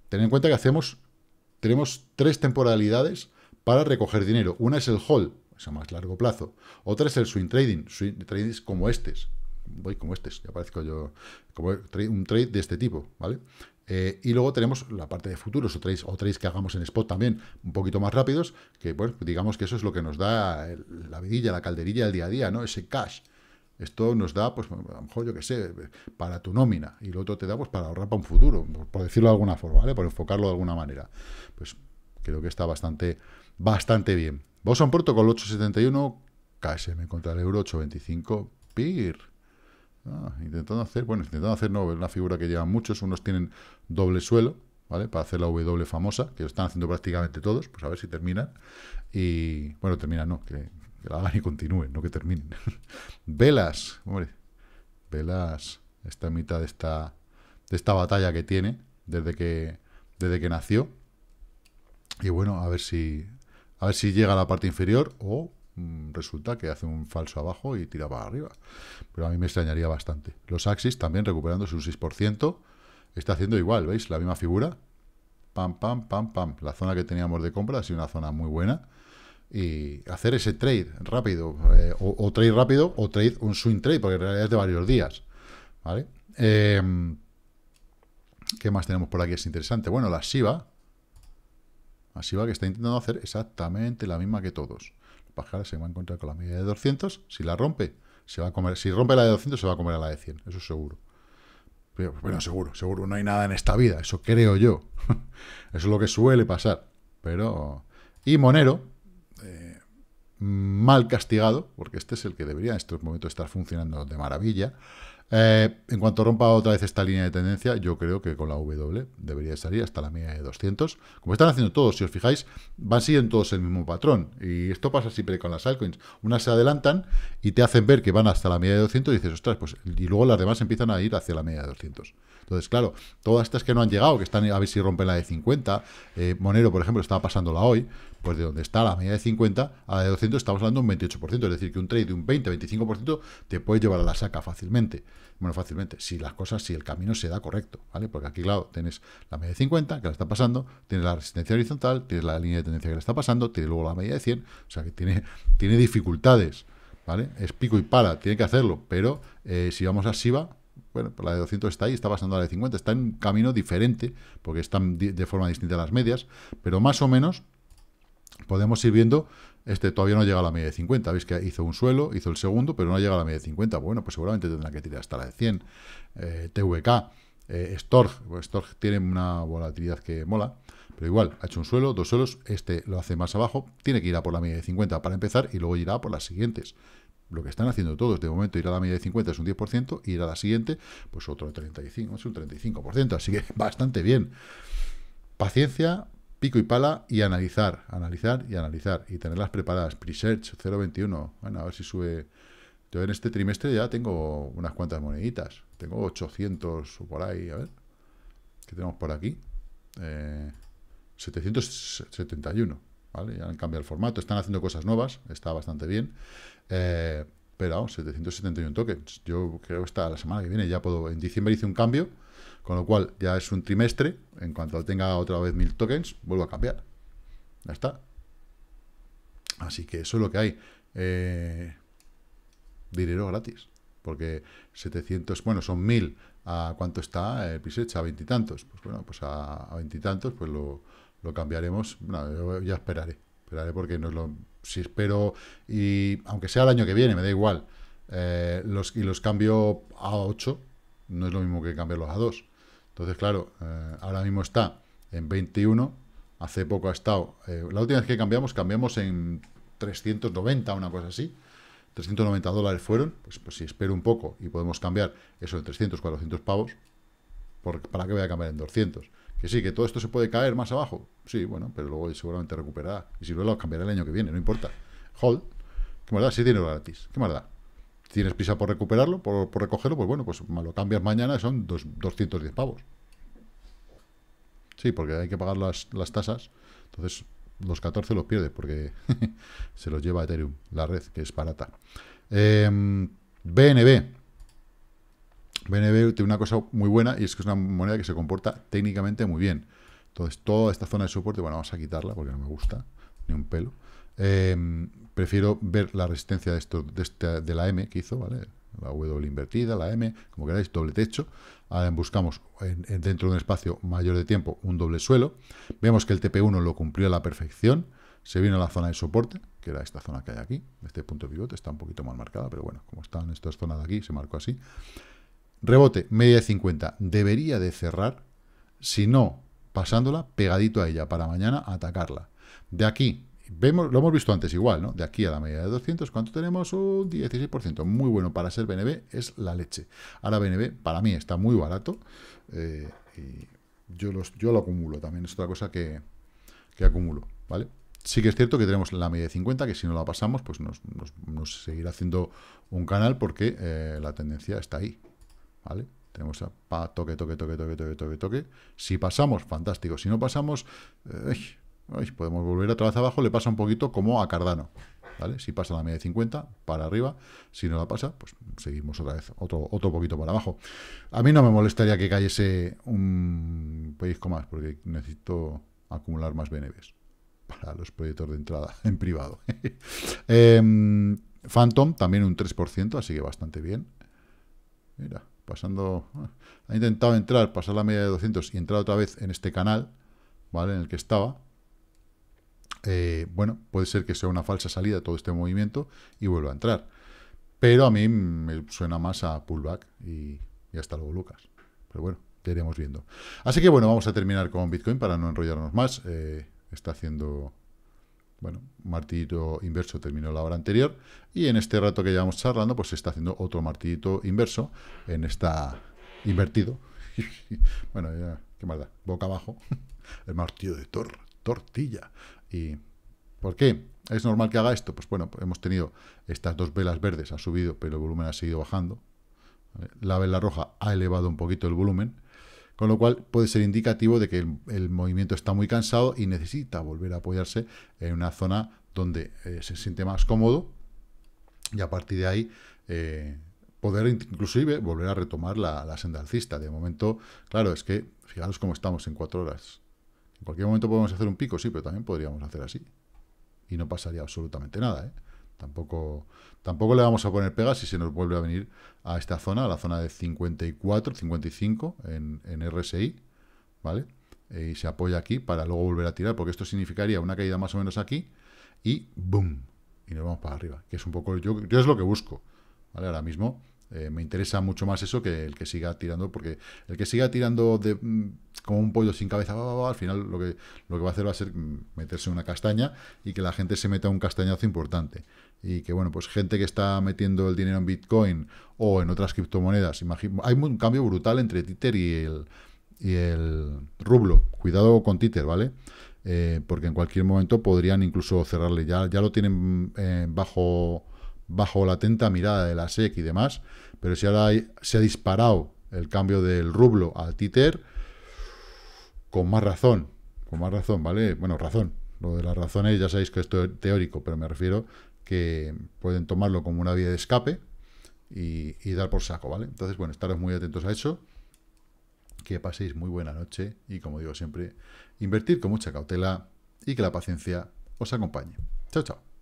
Ten en cuenta que hacemos, tenemos tres temporalidades para recoger dinero. Una es el hold, es a más largo plazo. Otra es el swing trading, swing como estos. Voy como estos, ya parezco yo, como un trade de este tipo, ¿vale? Eh, y luego tenemos la parte de futuros, o trades, o que hagamos en spot también, un poquito más rápidos, que pues digamos que eso es lo que nos da la vidilla, la calderilla del día a día, ¿no? Ese cash. Esto nos da, pues, a lo mejor, yo qué sé, para tu nómina. Y lo otro te da, pues, para ahorrar para un futuro, por, decirlo de alguna forma, ¿vale? Por enfocarlo de alguna manera. Pues creo que está bastante, bastante bien. Boson Protocol 871, me contra el euro 825, PIR. Ah, intentando hacer, bueno, intentando hacer no, una figura que llevan muchos, unos tienen doble suelo, ¿vale? Para hacer la W famosa, que lo están haciendo prácticamente todos, pues a ver si terminan. Y, bueno, terminan no, que, la hagan y continúen, no que terminen. Velas, hombre, Velas esta mitad de esta, de esta batalla que tiene desde que, desde que nació. Y bueno, a ver si, a ver si llega a la parte inferior o Mm, resulta que hace un falso abajo y tira para arriba. Pero a mí me extrañaría bastante. Los Axis también recuperando su 6%, está haciendo igual, ¿veis? La misma figura. Pam, pam, pam, pam. La zona que teníamos de compra ha sido una zona muy buena. Y hacer ese trade rápido, eh, o, trade rápido, o trade un swing trade, porque en realidad es de varios días. ¿Vale? Em, ¿Qué más tenemos por aquí? Es interesante. Bueno, la Shiva. La Shiva que está intentando hacer exactamente la misma que todos pájara se va a encontrar con la media de 200, si la rompe, se va a comer, si rompe la de 200 se va a comer a la de 100, eso es seguro. Pero, bueno, seguro, seguro, no hay nada en esta vida, eso creo yo. eso es lo que suele pasar. Pero... Y Monero, eh, mal castigado, porque este es el que debería en estos momentos estar funcionando de maravilla, eh, en cuanto rompa otra vez esta línea de tendencia, yo creo que con la W debería salir hasta la media de 200. Como están haciendo todos, si os fijáis, van siguiendo todos el mismo patrón. Y esto pasa siempre con las altcoins. Unas se adelantan y te hacen ver que van hasta la media de 200 y dices, ostras, pues... Y luego las demás empiezan a ir hacia la media de 200. Entonces, claro, todas estas que no han llegado, que están a ver si rompen la de 50, eh, Monero, por ejemplo, estaba pasándola hoy, pues de donde está la media de 50 a la de 200 estamos hablando de un 28%, es decir, que un trade de un 20-25% te puede llevar a la saca fácilmente. Bueno, fácilmente, si las cosas, si el camino se da correcto, ¿vale? Porque aquí, claro, tienes la media de 50 que la está pasando, tienes la resistencia horizontal, tienes la línea de tendencia que la está pasando, tienes luego la media de 100, o sea que tiene, tiene dificultades, ¿vale? Es pico y para, tiene que hacerlo, pero eh, si vamos a SIVA, bueno, pues la de 200 está ahí, está pasando a la de 50. Está en un camino diferente, porque están de forma distinta las medias, pero más o menos podemos ir viendo, este todavía no llega a la media de 50, veis que hizo un suelo, hizo el segundo, pero no llega a la media de 50, bueno, pues seguramente tendrá que tirar hasta la de 100, eh, TVK, eh, Storg, pues Storg tiene una volatilidad que mola, pero igual, ha hecho un suelo, dos suelos, este lo hace más abajo, tiene que ir a por la media de 50 para empezar y luego irá por las siguientes, lo que están haciendo todos, de momento ir a la media de 50 es un 10%, ir a la siguiente, pues otro 35, es un 35%, así que bastante bien. Paciencia, pico y pala y analizar, analizar y analizar y tenerlas preparadas. Presearch 0.21, bueno, a ver si sube. Yo en este trimestre ya tengo unas cuantas moneditas, tengo 800 o por ahí, a ver, ¿qué tenemos por aquí? 771, eh, ¿vale? Ya han cambiado el formato, están haciendo cosas nuevas, está bastante bien. Eh, pero 771 tokens. Yo creo que está la semana que viene ya puedo. En diciembre hice un cambio, con lo cual ya es un trimestre. En cuanto tenga otra vez 1000 tokens, vuelvo a cambiar. Ya está. Así que eso es lo que hay. Eh, dinero gratis. Porque 700, bueno, son 1000. ¿A cuánto está el eh, Pisecha? A veintitantos. Pues bueno, pues a veintitantos, pues lo, lo cambiaremos. Bueno, yo ya esperaré porque lo, si espero, y aunque sea el año que viene, me da igual, eh, los, y los cambio a 8, no es lo mismo que cambiarlos a 2. Entonces, claro, eh, ahora mismo está en 21, hace poco ha estado, eh, la última vez que cambiamos, cambiamos en 390, una cosa así, 390 dólares fueron, pues, pues, si espero un poco y podemos cambiar eso de 300, 400 pavos, porque, ¿para que voy a cambiar en 200? Que sí, que todo esto se puede caer más abajo. Sí, bueno, pero luego seguramente recuperará. Y si luego lo cambiará el año que viene, no importa. Hold. ¿Qué más da? Sí, lo gratis. ¿Qué más da? ¿Tienes prisa por recuperarlo, por, recogerlo? Pues bueno, pues lo cambias mañana, son dos, 210 pavos. Sí, porque hay que pagar las, tasas. Entonces, los 14 los pierdes porque se los lleva Ethereum, la red, que es barata. BNB. Em, BNB tiene una cosa muy buena y es que es una moneda que se comporta técnicamente muy bien. Entonces, toda esta zona de soporte, bueno, vamos a quitarla porque no me gusta, ni un pelo. Em, prefiero ver la resistencia de, esto, de, la M que hizo, ¿vale? La W invertida, la M, como queráis, doble techo. Ahora buscamos dentro de un espacio mayor de tiempo un doble suelo. Vemos que el TP1 lo cumplió a la perfección. Se vino a la zona de soporte, que era esta zona que hay aquí. Este punto de pivote está un poquito mal marcada, pero bueno, como están estas zonas de aquí, se marcó así. Rebote, media de 50. Debería de cerrar, si no, pasándola pegadito a ella para mañana atacarla. De aquí, vemos, lo hemos visto antes igual, ¿no? De aquí a la media de 200, ¿cuánto tenemos? Un 16%. Muy bueno para ser BNB, es la leche. Ahora BNB, para mí, está muy barato. Eh, y yo, los, yo lo acumulo también, es otra cosa que, acumulo, ¿vale? Sí que es cierto que tenemos la media de 50, que si no la pasamos, pues nos, nos, seguirá haciendo un canal porque eh, la tendencia está ahí, ¿vale? Tenemos a toque, toque, toque, toque, toque, toque, toque. Si pasamos, fantástico. Si no pasamos, eh, podemos volver otra vez abajo. Le pasa un poquito como a Cardano. ¿vale? Si pasa la media de 50, para arriba. Si no la pasa, pues seguimos otra vez, otro, otro poquito para abajo. A mí no me molestaría que cayese un pellizco más, porque necesito acumular más BNBs para los proyectos de entrada en privado. Em, Phantom también un 3%, así que bastante bien. Mira, pasando, ha intentado entrar, pasar la media de 200 y entrar otra vez en este canal, ¿vale? En el que estaba. Eh, bueno, puede ser que sea una falsa salida todo este movimiento y vuelva a entrar. Pero a mí me suena más a pullback y, hasta luego, Lucas. Pero bueno, te iremos viendo. Así que bueno, vamos a terminar con Bitcoin para no enrollarnos más. Eh, está haciendo bueno, martillito inverso terminó la hora anterior y en este rato que llevamos charlando, pues se está haciendo otro martillito inverso en esta invertido. bueno, ya, qué maldad, boca abajo, el martillo de tortilla. ¿Y por qué? ¿Es normal que haga esto? Pues bueno, hemos tenido estas dos velas verdes, ha subido, pero el volumen ha seguido bajando. La vela roja ha elevado un poquito el volumen con lo cual puede ser indicativo de que el, movimiento está muy cansado y necesita volver a apoyarse en una zona donde eh, se siente más cómodo y a partir de ahí eh, poder inclusive volver a retomar la, la, senda alcista. De momento, claro, es que fijaros cómo estamos en cuatro horas. En cualquier momento podemos hacer un pico, sí, pero también podríamos hacer así. Y no pasaría absolutamente nada. ¿eh? Tampoco, tampoco le vamos a poner pegas si se nos vuelve a venir a esta zona, a la zona de 54, 55 en, en RSI, ¿vale? Eh, y se apoya aquí para luego volver a tirar, porque esto significaría una caída más o menos aquí y ¡boom! Y nos vamos para arriba, que es un poco, yo, yo es lo que busco, ¿vale? Ahora mismo eh, me interesa mucho más eso que el que siga tirando, porque el que siga tirando de, mm, como un pollo sin cabeza, va, al final lo que, lo que va a hacer va a ser mm, meterse en una castaña y que la gente se meta un castañazo importante y que bueno, pues gente que está metiendo el dinero en Bitcoin o en otras criptomonedas, hay un cambio brutal entre Títer y el, y el rublo. Cuidado con Títer, ¿vale? Eh, porque en cualquier momento podrían incluso cerrarle. Ya, ya lo tienen eh, bajo, bajo la atenta mirada de la SEC y demás, pero si ahora se ha disparado el cambio del rublo al títer, con más razón, con más razón, ¿vale? Bueno, razón. Lo de las razones ya sabéis que esto es teórico, pero me refiero que pueden tomarlo como una vía de escape y, dar por saco, ¿vale? Entonces, bueno, estaros muy atentos a eso. Que paséis muy buena noche y, como digo siempre, invertir con mucha cautela y que la paciencia os acompañe. Chao, chao.